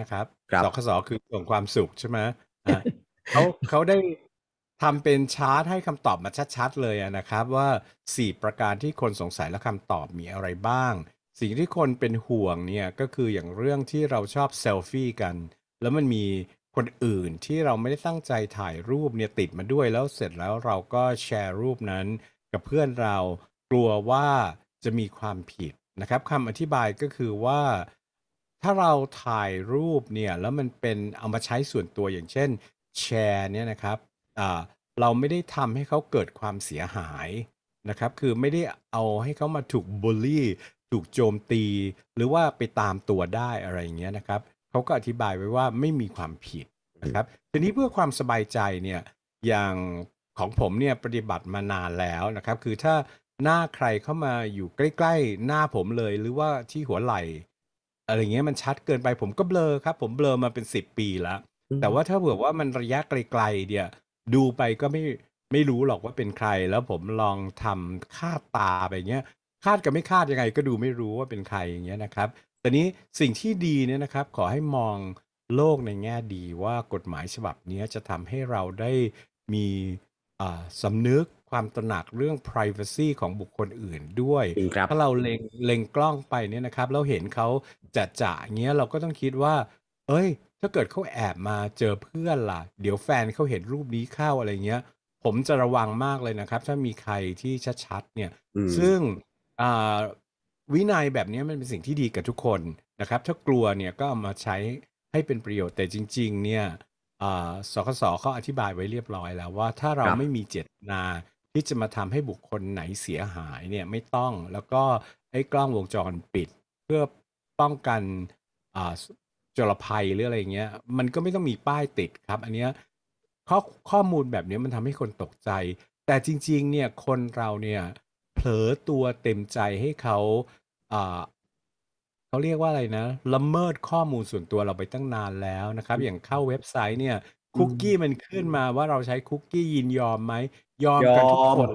นะครับสคสคือส่วนความสุขใช่ไหมเขาเขาได้ทำเป็นชาร์ตให้คำตอบมาชัด ๆ เลยนะครับ ว่า 4 ประการที่คนสงสัยและคำตอบมีอะไรบ้างสิ่งที่คนเป็นห่วงเนี่ยก็คืออย่างเรื่องที่เราชอบเซลฟี่กัน แล้วมันมีคนอื่นที่เราไม่ได้ตั้งใจถ่ายรูปเนี่ยติดมาด้วยแล้วเสร็จแล้วเราก็แชร์รูปนั้นกับเพื่อนเรากลัวว่าจะมีความผิดนะครับคำอธิบายก็คือว่า ถ้าเราถ่ายรูปเนี่ยแล้วมันเป็นเอามาใช้ส่วนตัวอย่างเช่นแชร์เนี่ยนะครับเราไม่ได้ทำให้เขาเกิดความเสียหายนะครับคือไม่ได้เอาให้เขามาถูกบูลลี่ถูกโจมตีหรือว่าไปตามตัวได้อะไรอย่างเงี้ยนะครับ เขาก็อธิบายไว้ว่าไม่มีความผิดนะครับ ทีนี้เพื่อความสบายใจเนี่ยอย่างของผมเนี่ยปฏิบัติมานานแล้วนะครับ คือถ้าหน้าใครเข้ามาอยู่ใกล้ๆหน้าผมเลยหรือว่าที่หัวไหล่อะไรเงี้ยมันชัดเกินไปผมก็เบลอครับ ผมเบลอมาเป็นสิบปีแล้ว แต่ว่าถ้าเผื่อว่ามันระยะไกลๆเนี่ยดูไปก็ไม่ไม่รู้หรอกว่าเป็นใคร แล้วผมลองทำค่าตาไปเงี้ยคาดกับไม่คาดยังไง ก็ดูไม่รู้ว่าเป็นใครอย่างเงี้ยนะครับแต่นี้สิ่งที่ดีเนี่ยนะครับขอให้มองโลกในแง่ดีว่ากฎหมายฉบับนี้ จะทำให้เราได้มีสำนึกความตระหนักเรื่อง Privacy ของบุคคลอื่นด้วย ถ้าเราเล็งเล็งกล้องไปเนี่ยนะครับ เราเห็นเขาจะจ่ะเงี้ยเราก็ต้องคิดว่า เอ้ย ถ้าเกิดเขาแอบมาเจอเพื่อนล่ะเดี๋ยวแฟนเขาเห็นรูปนี้เข้าอะไรเงี้ยผมจะระวังมากเลยนะครับ ถ้ามีใครที่ชัดๆเนี่ย ซึ่งวินัยแบบนี้มันเป็นสิ่งที่ดีกับทุกคนนะครับ ถ้ากลัวเนี่ยก็มาใช้ให้เป็นประโยชน์ แต่จริงๆเนี่ยสกสเขาอธิบายไว้เรียบร้อยแล้ว ว่าถ้าเราไม่มีเจตนาที่จะมาทำให้บุคคลไหนเสียหายเนี่ย ไม่ต้องแล้วก็ไอ้กล้องวงจรปิด เพื่อป้องกันจรภัยหรืออะไรเงี้ยมันก็ไม่ต้องมีป้ายติดครับอันเนี้ยข้อข้อมูลแบบนี้มันทำให้คนตกใจ แต่จริงๆเนี่ยคนเราเนี่ยเผลอตัวเต็มใจให้เขา เขาเรียกว่าอะไรนะ ละเมิดข้อมูลส่วนตัวเราไปตั้งนานแล้วนะครับ อย่างเข้าเว็บไซต์เนี่ยคุกกี้มันขึ้นมาว่าเราใช้คุกกี้ยินยอมไหม ยอมกันทุกคน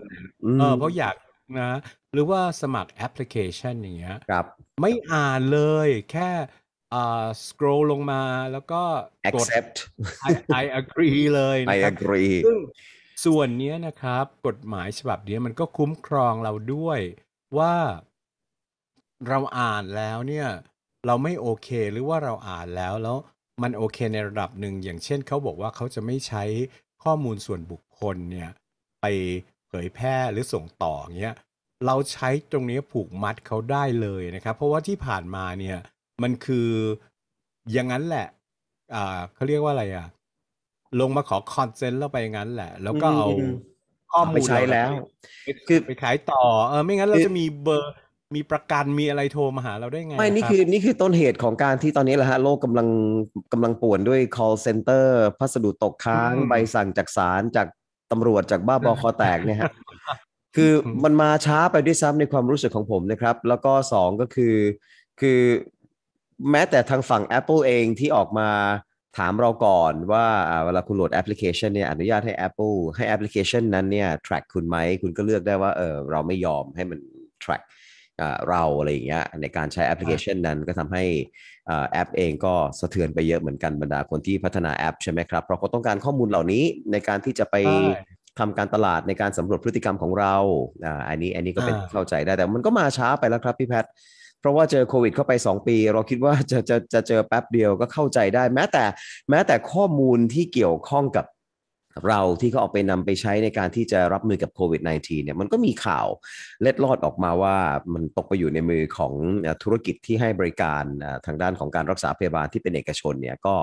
เออเพราะอยากนะ หรือว่าสมัครแอปพลิเคชันอย่างเงี้ยครับ ไม่อ่านเลย แค่อ่า scroll ลงมาแล้วก็ accept I I agree เลย I agree ซึ่งส่วนนี้นะครับกฎหมายฉบับนี้มันก็คุ้มครองเราด้วยว่าเราอ่านแล้วเนี่ย เราไม่โอเคหรือว่าเราอ่านแล้วแล้วมันโอเคในระดับหนึ่ง อย่างเช่นเขาบอกว่าเขาจะไม่ใช้ข้อมูลส่วนบุคคลเนี่ยไปเผยแพร่หรือส่งต่อเนี่ยเราใช้ตรงนี้ผูกมัดเขาได้เลยนะครับเพราะว่าที่ผ่านมาเนี่ย มันคืออย่างนั้นแหละเขาเรียกว่าอะไรอ่ะลงมาขอคอนเซนต์ แล้วไปงั้นแหละ แล้วก็เอาข้อมูลไปใช้แล้ว คือไปขายต่อ เออ ไม่งั้น เราจะมีเบอร์ มีประกัน มีอะไรโทรมาหาเราได้ไง ไม่นี่คือนี่คือต้นเหตุของการที่ตอนนี้แหละฮะ โลกกำลังกำลังป่วนด้วย call center พัสดุตกค้าง ใบสั่งจากศาลจากตำรวจจากบ้าบอคอแตกเนี่ยฮะ คือมันมาช้าไปด้วยซ้ำในความรู้สึกของผมนะครับ แล้วก็สองก็คือ คือ แม้แต่ทางฝั่ง Apple เองที่ออกมาถามเราก่อนว่าเวลาคุณโหลดแอปพลิเคชันเนี่ยอนุญาตให้ Apple ให้แอปพลิเคชันนั้นเนี่ย track คุณไหมคุณก็เลือกได้ว่าเออเราไม่ยอมให้มัน track เราอะไรอย่างเงี้ยในการใช้แอปพลิเคชันนั้นก็ทำให้แอปเองก็สะเทือนไปเยอะเหมือนกันบรรดาคนที่พัฒนาแอป ใช่ไหมครับ เพราะเขาต้องการข้อมูลเหล่านี้ในการที่จะไปทำการตลาดในการสำรวจพฤติกรรมของเราอันนี้อันนี้ก็เป็นเข้าใจได้แต่มันก็มาช้าไปแล้วครับพี่แพทเพราะว่าเจอโควิดเข้าไป 2 ปี เราคิดว่าจะจะจะเจอแป๊บเดียวก็เข้าใจได้แม้แต่แม้แต่ข้อมูลที่เกี่ยวข้องกับเราที่เขาเอาไปนำไปใช้ในการที่จะรับมือกับโควิด -19 เนี่ยมันก็มีข่าวเล็ดลอดออกมาว่า มันตกไปอยู่ในมือของธุรกิจที่ให้บริการทางด้านของการรักษาพยาบาลที่เป็นเอกชนเนี่ยก็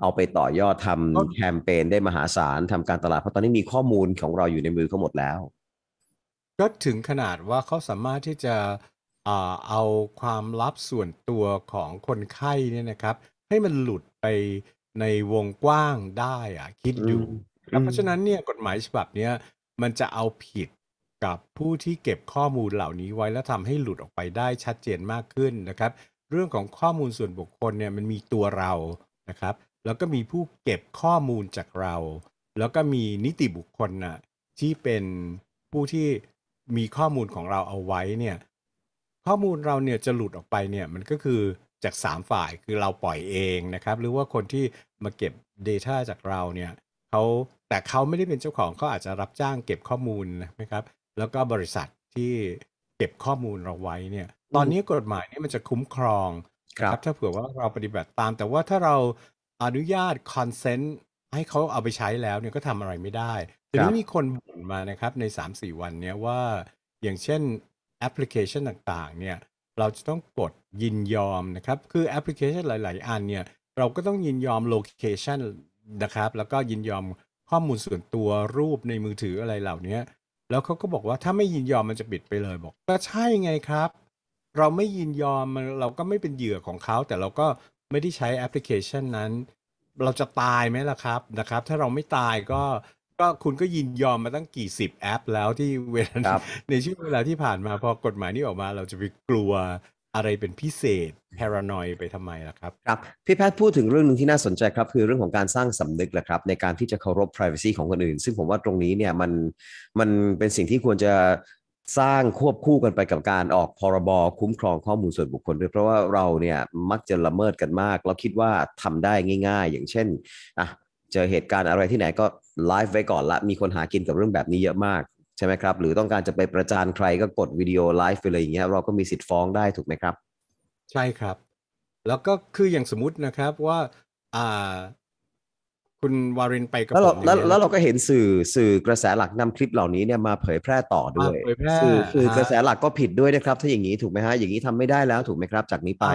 เอาไปต่อยอดทำแคมเปญได้มหาศาลทำการตลาดเพราะตอนนี้มีข้อมูลของเราอยู่ในมือเขาหมดแล้วก็ถึงขนาดว่าเขาสามารถที่จะเอาความลับส่วนตัวของคนไข้เนี่ยนะครับ ให้มันหลุดไปในวงกว้างได้อะคิดอดูมเพราะฉะนั้นเนี่ยกฎหมายฉบับเนี้ยมันจะเอาผิดกับผู้ที่เก็บข้อมูลเหล่านี้ไว้และทำให้หลุดออกไปได้ชัดเจนมากขึ้นนะครับ เรื่องของข้อมูลส่วนบุคคลเนี่ยมันมีตัวเรานะครับ แล้วก็มีผู้เก็บข้อมูลจากเรา แล้วก็มีนิติบุคคลน่ะที่เป็นผู้ที่มีข้อมูลของเราเอาไว้เนี่ยข้อมูลเราเนี่ยจะหลุดออกไปเนี่ยมันก็คือจาก 3 ฝ่ายคือเราปล่อยเองนะครับ หรือว่าคนที่มาเก็บ Data จากเราเนี่ยเขาแต่เขาไม่ได้เป็นเจ้าของเขาอาจจะรับจ้างเก็บข้อมูลนะครับ แล้วก็บริษัทที่เก็บข้อมูลเราไว้เนี่ย ตอนนี้กฎหมายนี่มันจะคุ้มครองครับ ถ้าเผื่อว่าเราปฏิบัติตาม แต่ว่าถ้าเราอนุญาตคอนเซนต์ให้เขาเอาไปใช้แล้วเนี่ยก็ทำอะไรไม่ได้ทีนี้มีคนบ่นมานะครับใน3-4วันเนี้ยว่าอย่างเช่นแอปพลิเคชันต่างๆเนี่ยเราจะต้องกดยินยอมนะครับคือแอปพลิเคชันหลาย ๆ อันเนี่ยเราก็ต้องยินยอมโลเคชันนะครับแล้วก็ยินยอมข้อมูลส่วนตัวรูปในมือถืออะไรเหล่านี้แล้วเขาก็บอกว่าถ้าไม่ยินยอมมันจะปิดไปเลยบอก ก็ใช่ไงครับ เราไม่ยินยอมมันเราก็ไม่เป็นเหยื่อของเขาแต่เราก็ไม่ได้ใช้แอปพลิเคชันนั้น เราจะตายไหมล่ะครับนะครับ ถ้าเราไม่ตายก็ก็คุณก็ยินยอมมาตั้งกี่สิบแอปแล้วที่เวลาในช่วงเวลาที่ผ่านมา พอกฎหมายนี้ออกมา เราจะไปกลัวอะไรเป็นพิเศษพารานอยไปทำไมล่ะครับครับ พี่แพทย์พูดถึงเรื่องหนึ่งที่น่าสนใจครับ คือเรื่องของการสร้างสำนึกแหละครับในการที่จะเคารพ p r i เว c y ของคนอื่น ซึ่งผมว่าตรงนี้เนี่ยมันมันเป็นสิ่งที่ควรจะสร้างควบคู่กันไปกับการออกพรบคุ้มครองข้อมูลส่วนบุคคลด้วยเพราะว่าเราเนี่ยมักจะละเมิดกันมากเราคิดว่าทำได้ง่าย ๆ อย่างเช่นอ่ะเจอเหตุการณ์อะไรที่ไหนก็ไลฟ์ไว้ก่อนละมีคนหากินกับเรื่องแบบนี้เยอะมาก ใช่ไหมครับ หรือต้องการจะไปประจานใครก็กดวิดีโอไลฟ์ไปเลยอย่างเงี้ยเราก็มีสิทธิ์ฟ้องได้ถูกไหมครับ ใช่ครับ แล้วก็คืออย่างสมมตินะครับว่าอ่าคุณวารินไปกับแล้วแล้วแล้วเราก็เห็นสื่อสื่อกระแสหลักนำคลิปเหล่านี้เนี่ยมาเผยแพร่ต่อด้วยสื่อสื่อกระแสหลักก็ผิดด้วยนะครับ ถ้าอย่างนี้ถูกไหมฮะอย่างนี้ทำไม่ได้แล้วถูกไหมครับ จากนี้ไป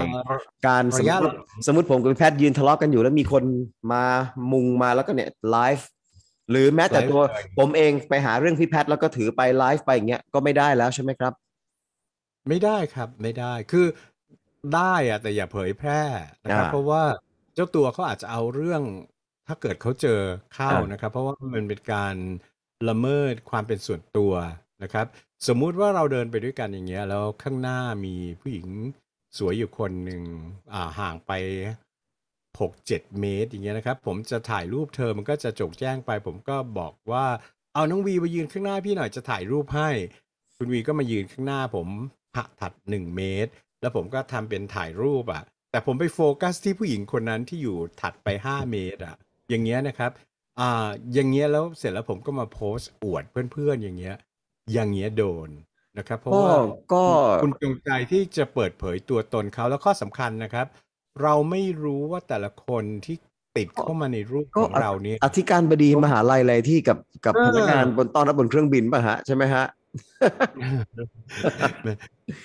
การสมมติสมมติผมกับแพทย์ยืนทะเลาะกันอยู่แล้วมีคนมามุงมาแล้วก็เนี่ยไลฟ์หรือแม้แต่ตัวผมเองไปหาเรื่องพี่แพทย์แล้วก็ถือไปไลฟ์ไปอย่างเงี้ยก็ไม่ได้แล้วใช่ไหมครับ ไม่ได้ครับ ไม่ได้คือได้อะแต่อย่าเผยแพร่นะครับเพราะว่าเจ้าตัวเขาอาจจะเอาเรื่องถ้าเกิดเขาเจอเข้านะครับเพราะว่ามันเป็นการละเมิดความเป็นส่วนตัวนะครับ สมมุติว่าเราเดินไปด้วยกันอย่างเงี้ยแล้วข้างหน้ามีผู้หญิงสวยอยู่คนหนึ่งอ่าห่างไปหกเจ็ดเมตร อย่างเงี้ยนะครับผมจะถ่ายรูปเธอมันก็จะจกแจ้งไปผมก็บอกว่าเอาน้องวีมายืนข้างหน้าพี่หน่อยจะถ่ายรูปให้คุณวีก็มายืนข้างหน้าผมหักถัดหนึ่งเมตร แล้วผมก็ทำเป็นถ่ายรูปอะ่ะแต่ผมไปโฟกัสที่ผู้หญิงคนนั้นที่อยู่ถัดไปห้าเมตรอะ่ะอย่างเงี้ยนะครับ อ่า อย่างเงี้ยแล้วเสร็จแล้วผมก็มาโพสต์อวดเพื่อนๆอย่างเงี้ย อย่างเงี้ยโดนนะครับ เพราะว่าก็คุณจงใจที่จะเปิดเผยตัวตนเขาแล้วข้อสำคัญนะครับ เราไม่รู้ว่าแต่ละคนที่ติดเข้ามาในรูปของเราเนี่ยอธิการบดีมหาลัยอะไรที่กับกับพนักงานบนต้อนรับบนเครื่องบินป่ะฮะใช่ไหมฮะ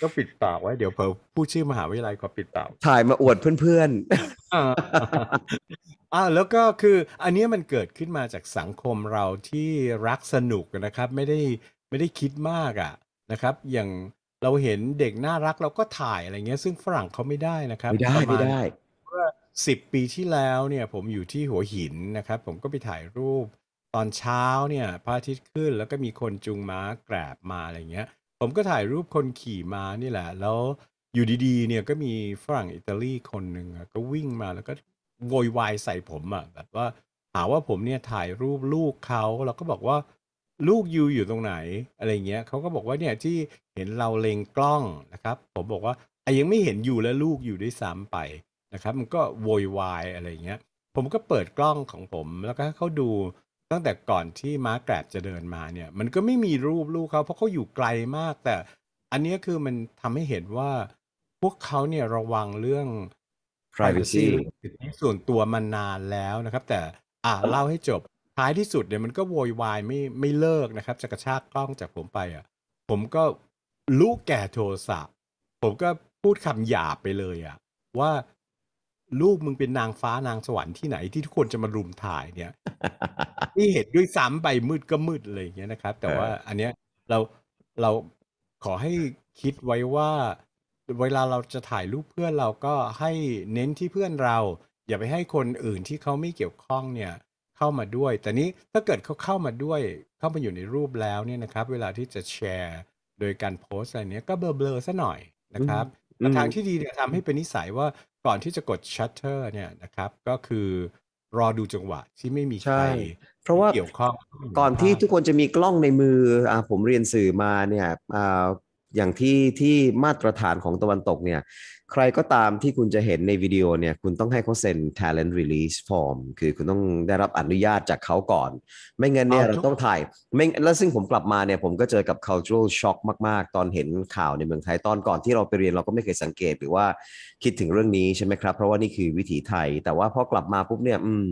ก็ปิดปากไว้เดี๋ยวเพอพูดชื่อมหาวิทยาลัยก็ปิดปากถ่ายมาอวดเพื่อนๆอ่าแล้วก็คือ อันนี้มันเกิดขึ้นมาจากสังคมเราที่รักสนุกนะครับ ไม่ได้ไม่ได้คิดมากอ่ะนะครับอย่างเราเห็นเด็กน่ารักเราก็ถ่ายอะไรเงี้ย ซึ่งฝรั่งเขาไม่ได้นะครับไม่ได้ไม่ได้เมื่อสิบปีที่แล้วเนี่ย ผมอยู่ที่หัวหินนะครับ ผมก็ไปถ่ายรูปตอนเช้าเนี่ยพระอาทิตย์ขึ้นแล้วก็มีคนจูงม้าแกรบมาอะไรเงี้ย ผมก็ถ่ายรูปคนขี่ม้านี่แหละ แล้วอยู่ดีๆเนี่ยก็มีฝรั่งอิตาลีคนหนึ่ง ก็วิ่งมาแล้วก็โวยวายใส่ผมอะแบบว่าหาว่าผมเนี่ยถ่ายรูปลูกเขาเราก็บอกว่าลูกยูอยู่ตรงไหนอะไรเงี้ยเขาก็บอกว่าเนี่ยที่เห็นเราเล็งกล้องนะครับผมบอกว่าไอ้ยังไม่เห็นอยู่และลูกอยู่ด้วยซ้ำไปนะครับมันก็โวยวายอะไรเงี้ย ผมก็เปิดกล้องของผมแล้วก็เขาดูตั้งแต่ก่อนที่ม้าแกรบจะเดินมาเนี่ย มันก็ไม่มีรูปลูกเขา เพราะเขาอยู่ไกลมาก แต่อันนี้คือมันทำให้เห็นว่าพวกเขาเนี่ยระวังเรื่อง privacy สิทธิส่วนตัวมานานแล้วนะครับ แต่อ่าเล่าให้จบ ท้ายที่สุดเนี่ยมันก็โวยวายไม่ไม่เลิกนะครับ จะกระชากกล้องจากผมไปอ่ะ ผมก็ลูกแก่โทรศัพท์ ผมก็พูดคำหยาบไปเลยอ่ะว่าลูกมึงเป็นนางฟ้านางสวรรค์ที่ไหนที่ทุกคนจะมารุมถ่ายเนี่ยนี่เห็นด้วยซ้ำไปมืดก็มืดเลยอย่างเงี้ยนะครับ แต่ว่าอันเนี้ยเราเราขอให้คิดไว้ว่า เวลาเราจะถ่ายรูปเพื่อนเราก็ให้เน้นที่เพื่อนเรา อย่าไปให้คนอื่นที่เขาไม่เกี่ยวข้องเนี่ยเข้ามาด้วยแต่นี้ถ้าเกิดเขาเข้ามาด้วย เข้ามาอยู่ในรูปแล้วเนี่ยนะครับ เวลาที่จะแชร์ โดยการโพสอะไรเนี้ยก็เบลอๆซะหน่อยนะครับแต่ทางที่ดีเนี่ยทำให้เป็นนิสัยว่าก่อนที่จะกดชัตเตอร์เนี่ยนะครับก็คือรอดูจังหวะที่ไม่มีใครเพราะว่าเกี่ยวข้องก่อนที่ทุกคนจะมีกล้องในมืออ่าผมเรียนสื่อมาเนี่ยอ่าอย่างที่ที่มาตรฐานของตะวันตกเนี่ย ใครก็ตามที่คุณจะเห็นในวิดีโอเนี่ย คุณต้องให้เขาเซ็น talent release form คือคุณต้องได้รับอนุญาตจากเขาก่อน ไม่งั้นเนี่ยเราต้องถ่ายไม่แล้วซึ่งผมกลับมาเนี่ยผมก็เจอกับ cultural shock มากๆ ตอนเห็นข่าวในเมืองไทยตอนก่อนที่เราไปเรียนเราก็ไม่เคยสังเกตหรือว่าคิดถึงเรื่องนี้ใช่ไหมครับ เพราะว่านี่คือวิถีไทย แต่ว่าพอกลับมาปุ๊บเนี่ยอืม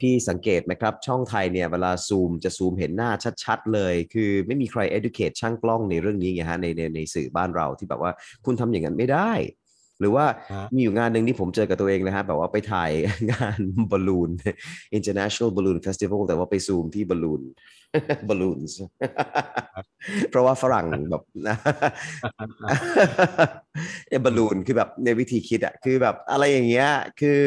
พี่สังเกตไหมครับ ช่องไทยเนี่ยเวลาซูมจะซูมเห็นหน้าชัดๆ เลย คือไม่มีใคร educate ช่างกล้องในเรื่องนี้ไงฮะในในในสื่อบ้านเราที่แบบว่าคุณทำอย่างนั้นไม่ได้หรือว่ามีอยู่งานหนึ่งที่ผมเจอกับตัวเองนะฮะแบบว่าไปถ่ายงานบอลลูน International Balloon Festival แต่ว่าไปซูมที่บอลลูนบอลลูนเพราะว่าฝรั่งแบบนะบอลลูนคือแบบในวิธีคิดอะคือแบบอะไรอย่างเงี้ยคือ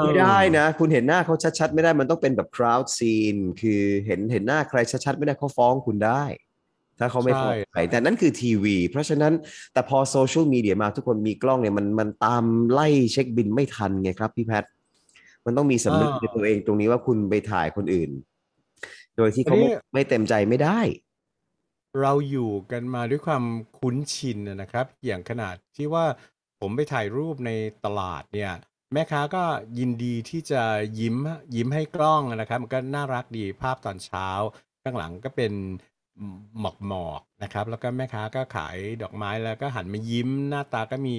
ไม่ได้นะ คุณเห็นหน้าเขาชัด ๆ ไม่ได้มันต้องเป็นแบบ crowd scene คือเห็นเห็นหน้าใครชัดๆไม่ได้เขาฟ้องคุณได้ถ้าเขาไม่พอใจแต่นั่นคือทีวีเพราะฉะนั้นแต่พอโซเชียลมีเดียมาทุกคนมีกล้องเนี่ยมันมันตามไล่เช็คบินไม่ทันไงครับพี่แพทมันต้องมีสำนึกในตัวเองตรงนี้ว่าคุณไปถ่ายคนอื่น โดยที่เขาไม่เต็มใจไม่ได้ เราอยู่กันมาด้วยความคุ้นชินนะครับ อย่างขนาดที่ว่าผมไปถ่ายรูปในตลาด เนี่ย แม่ค้าก็ยินดีที่จะยิ้มยิ้มให้กล้องนะครับมันก็น่ารักดีภาพตอนเช้าข้างหลังก็เป็นหมอกหมอกนะครับแล้วก็แม่ค้าก็ขายดอกไม้แล้วก็หันมายิ้ม หน้าตาก็มี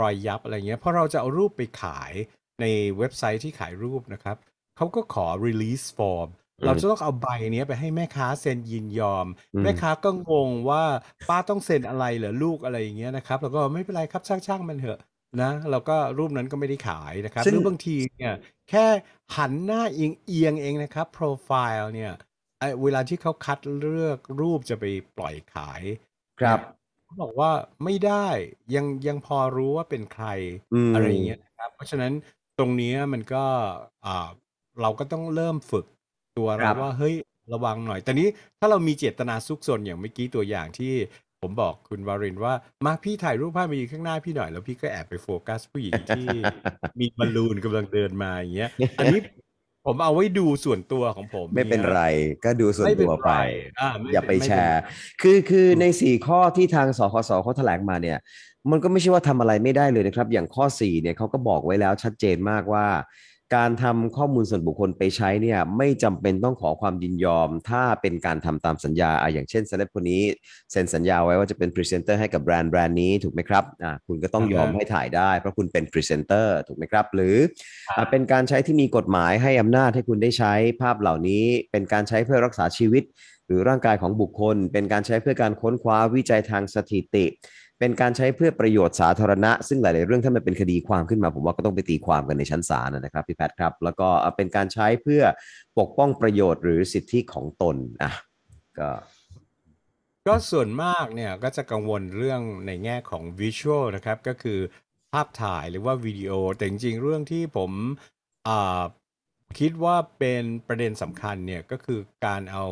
รอยยับอะไรเงี้ยเพราะเราจะเอารูปไปขายในเว็บไซต์ที่ขายรูปนะครับ เขาก็ขอ release form เราจะต้องเอาใบนี้ไปให้แม่ค้าเซ็นยินยอม แม่ค้าก็งงว่าป้าต้องเซ็นอะไรเหรอลูกอะไรอย่างเงี้ยนะครับแล้วก็ไม่เป็นไรครับช่าง ๆ มันเถอะนะเราก็รูปนั้นก็ไม่ได้ขายนะครับหรือบางทีเนี่ยแค่หันหน้าเอียงเอียงเองนะครับโปรไฟล์เนี่ยไอเวลาที่เขาคัดเลือกรูปจะไปปล่อยขายครับเขาบอกว่าไม่ได้ยังยังพอรู้ว่าเป็นใครอะไรเงี้ยนะครับเพราะฉะนั้นตรงนี้มันก็อ่าเราก็ต้องเริ่มฝึกตัวเราว่าเฮ้ยระวังหน่อย แต่นี้ถ้าเรามีเจตนาซุกซนอย่างเมื่อกี้ตัวอย่างที่ผมบอกคุณวารินว่ามาพี่ถ่ายรูปภาพมายู่ข้างหน้าพี่หน่อย แล้วพี่ก็แอบไปโฟกัส ผู้หญิงที่มีบอลลูนกำลังเดินมาอย่างเงี้ยอันนี้ผมเอาไว้ดูส่วนตัวของผมไม่เป็นไรก็ดูส่วนตัวไป อย่าไปแชร์ คือคือในสี่ข้อที่ทางสคสเขาแถลงมาเนี่ย มันก็ไม่ใช่ว่าทำอะไรไม่ได้เลยนะครับ อย่างข้อสี่เนี่ยเขาก็บอกไว้แล้วชัดเจนมากว่าการทำข้อมูลส่วนบุคคลไปใช้เนี่ยไม่จำเป็นต้องขอความยินยอม ถ้าเป็นการทำตามสัญญาอะอย่างเช่นเซเลบคนนี้เซ็นสัญญาไว้ว่าจะเป็นพรีเซนเตอร์ให้กับแบรนด์แบรนด์นี้ถูกไหมครับอ่ะคุณก็ต้องยอมให้ถ่ายได้เพราะคุณเป็นพรีเซนเตอร์ถูกไหมครับ หรืออเป็นการใช้ที่มีกฎหมายให้อำนาจให้คุณได้ใช้ภาพเหล่านี้ เป็นการใช้เพื่อรักษาชีวิต หรือร่างกายของบุคคล เป็นการใช้เพื่อการค้นคว้าวิจัยทางสถิติเป็นการใช้เพื่อประโยชน์สาธารณะซึ่งหลาย ๆ เรื่องถ้ามันเป็นคดีความขึ้นมาผมว่าก็ต้องไปตีความกันในชั้นศาลนะครับพี่แพทครับ แล้วก็เป็นการใช้เพื่อ ปกป้องประโยชน์หรือสิทธิของตนอ่ะก็ก็ส่วนมากเนี่ยก็จะกังวลเรื่องในแง่ของวิชวลนะครับก็คือภาพถ่ายหรือว่าวิดีโอ แต่จริง ๆ เรื่องที่ผมคิดว่าเป็นประเด็นสำคัญเนี่ยก็คือการเอา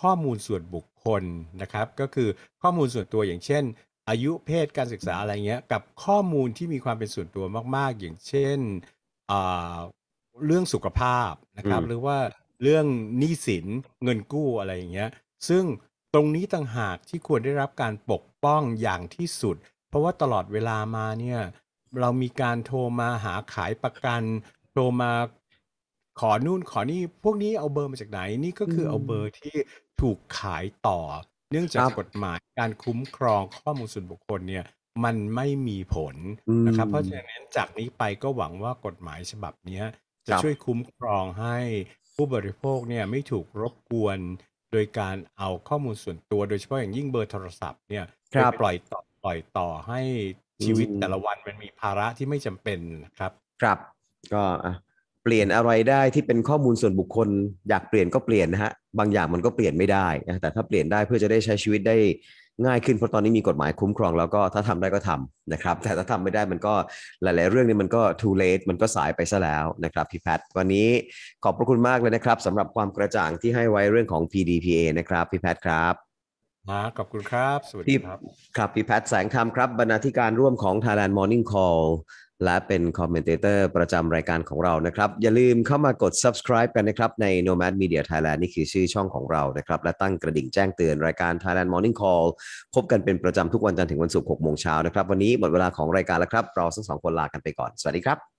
ข้อมูลส่วนบุคคลนะครับก็คือข้อมูลส่วนตัวอย่างเช่นอายุเพศการศึกษาอะไรเงี้ยกับข้อมูลที่มีความเป็นส่วนตัวมาก ๆ อย่างเช่นเรื่องสุขภาพนะครับหรือว่าเรื่องหนี้สินเงินกู้อะไรอย่างเงี้ยซึ่งตรงนี้ต่างหากที่ควรได้รับการปกป้องอย่างที่สุด เพราะว่าตลอดเวลามาเนี่ยเรามีการโทรมาหาขายประกันโทรมาขอนู่นขอนี่พวกนี้เอาเบอร์มาจากไหนนี่ก็คือเอาเบอร์ที่ถูกขายต่อเนื่องจากกฎหมายการคุ้มครองข้อมูลส่วนบุคคลเนี่ยมันไม่มีผล นะครับ เพราะฉะนั้นจากนี้ไปก็หวังว่ากฎหมายฉบับนี้จะช่วยคุ้มครองให้ผู้บริโภคเนี่ย ไม่ถูกรบกวนโดยการเอาข้อมูลส่วนตัวโดยเฉพาะอย่างยิ่งเบอร์โทรศัพท์เนี่ยไปปล่อยต่อปล่อยต่อให้ชีวิตแต่ละวันมันมีภาระที่ไม่จำเป็นครับครับก็อะเปลี่ยนอะไรได้ที่เป็นข้อมูลส่วนบุคคลอยากเปลี่ยนก็เปลี่ยนนะฮะบางอย่างมันก็เปลี่ยนไม่ได้นะแต่ถ้าเปลี่ยนได้เพื่อจะได้ใช้ชีวิตได้ง่ายขึ้นเพราะตอนนี้มีกฎหมายคุ้มครอง แล้วก็ถ้าทำได้ก็ทำนะครับแต่ถ้าทำไม่ได้มันก็หลาย ๆ เรื่องนี้มันก็ too late มันก็สายไปซะแล้วนะครับพี่แพทวันนี้ขอบพระคุณมากเลยนะครับสำหรับความกระจ่างที่ให้ไว้เรื่องของ PDPA นะครับพี่แพทครับนะขอบคุณครับสวัสดีครับครับพี่แพทแสงธรรมครับบรรณาธิการร่วมของ Thailand Morning Call และเป็นคอมเมนเตอร์ประจำรายการของเรานะครับ อย่าลืมเข้ามากด subscribe กันนะครับ ใน Nomad Media Thailand นี่คือชื่อช่องของเรานะครับ และตั้งกระดิ่งแจ้งเตือนรายการ Thailand Morning Call พบกันเป็นประจำทุกวันจันทร์ถึงวันศุกร์6โมงเช้านะครับ วันนี้หมดเวลาของรายการแล้วครับ เราทั้งสองคนลากันไปก่อนสวัสดีครับ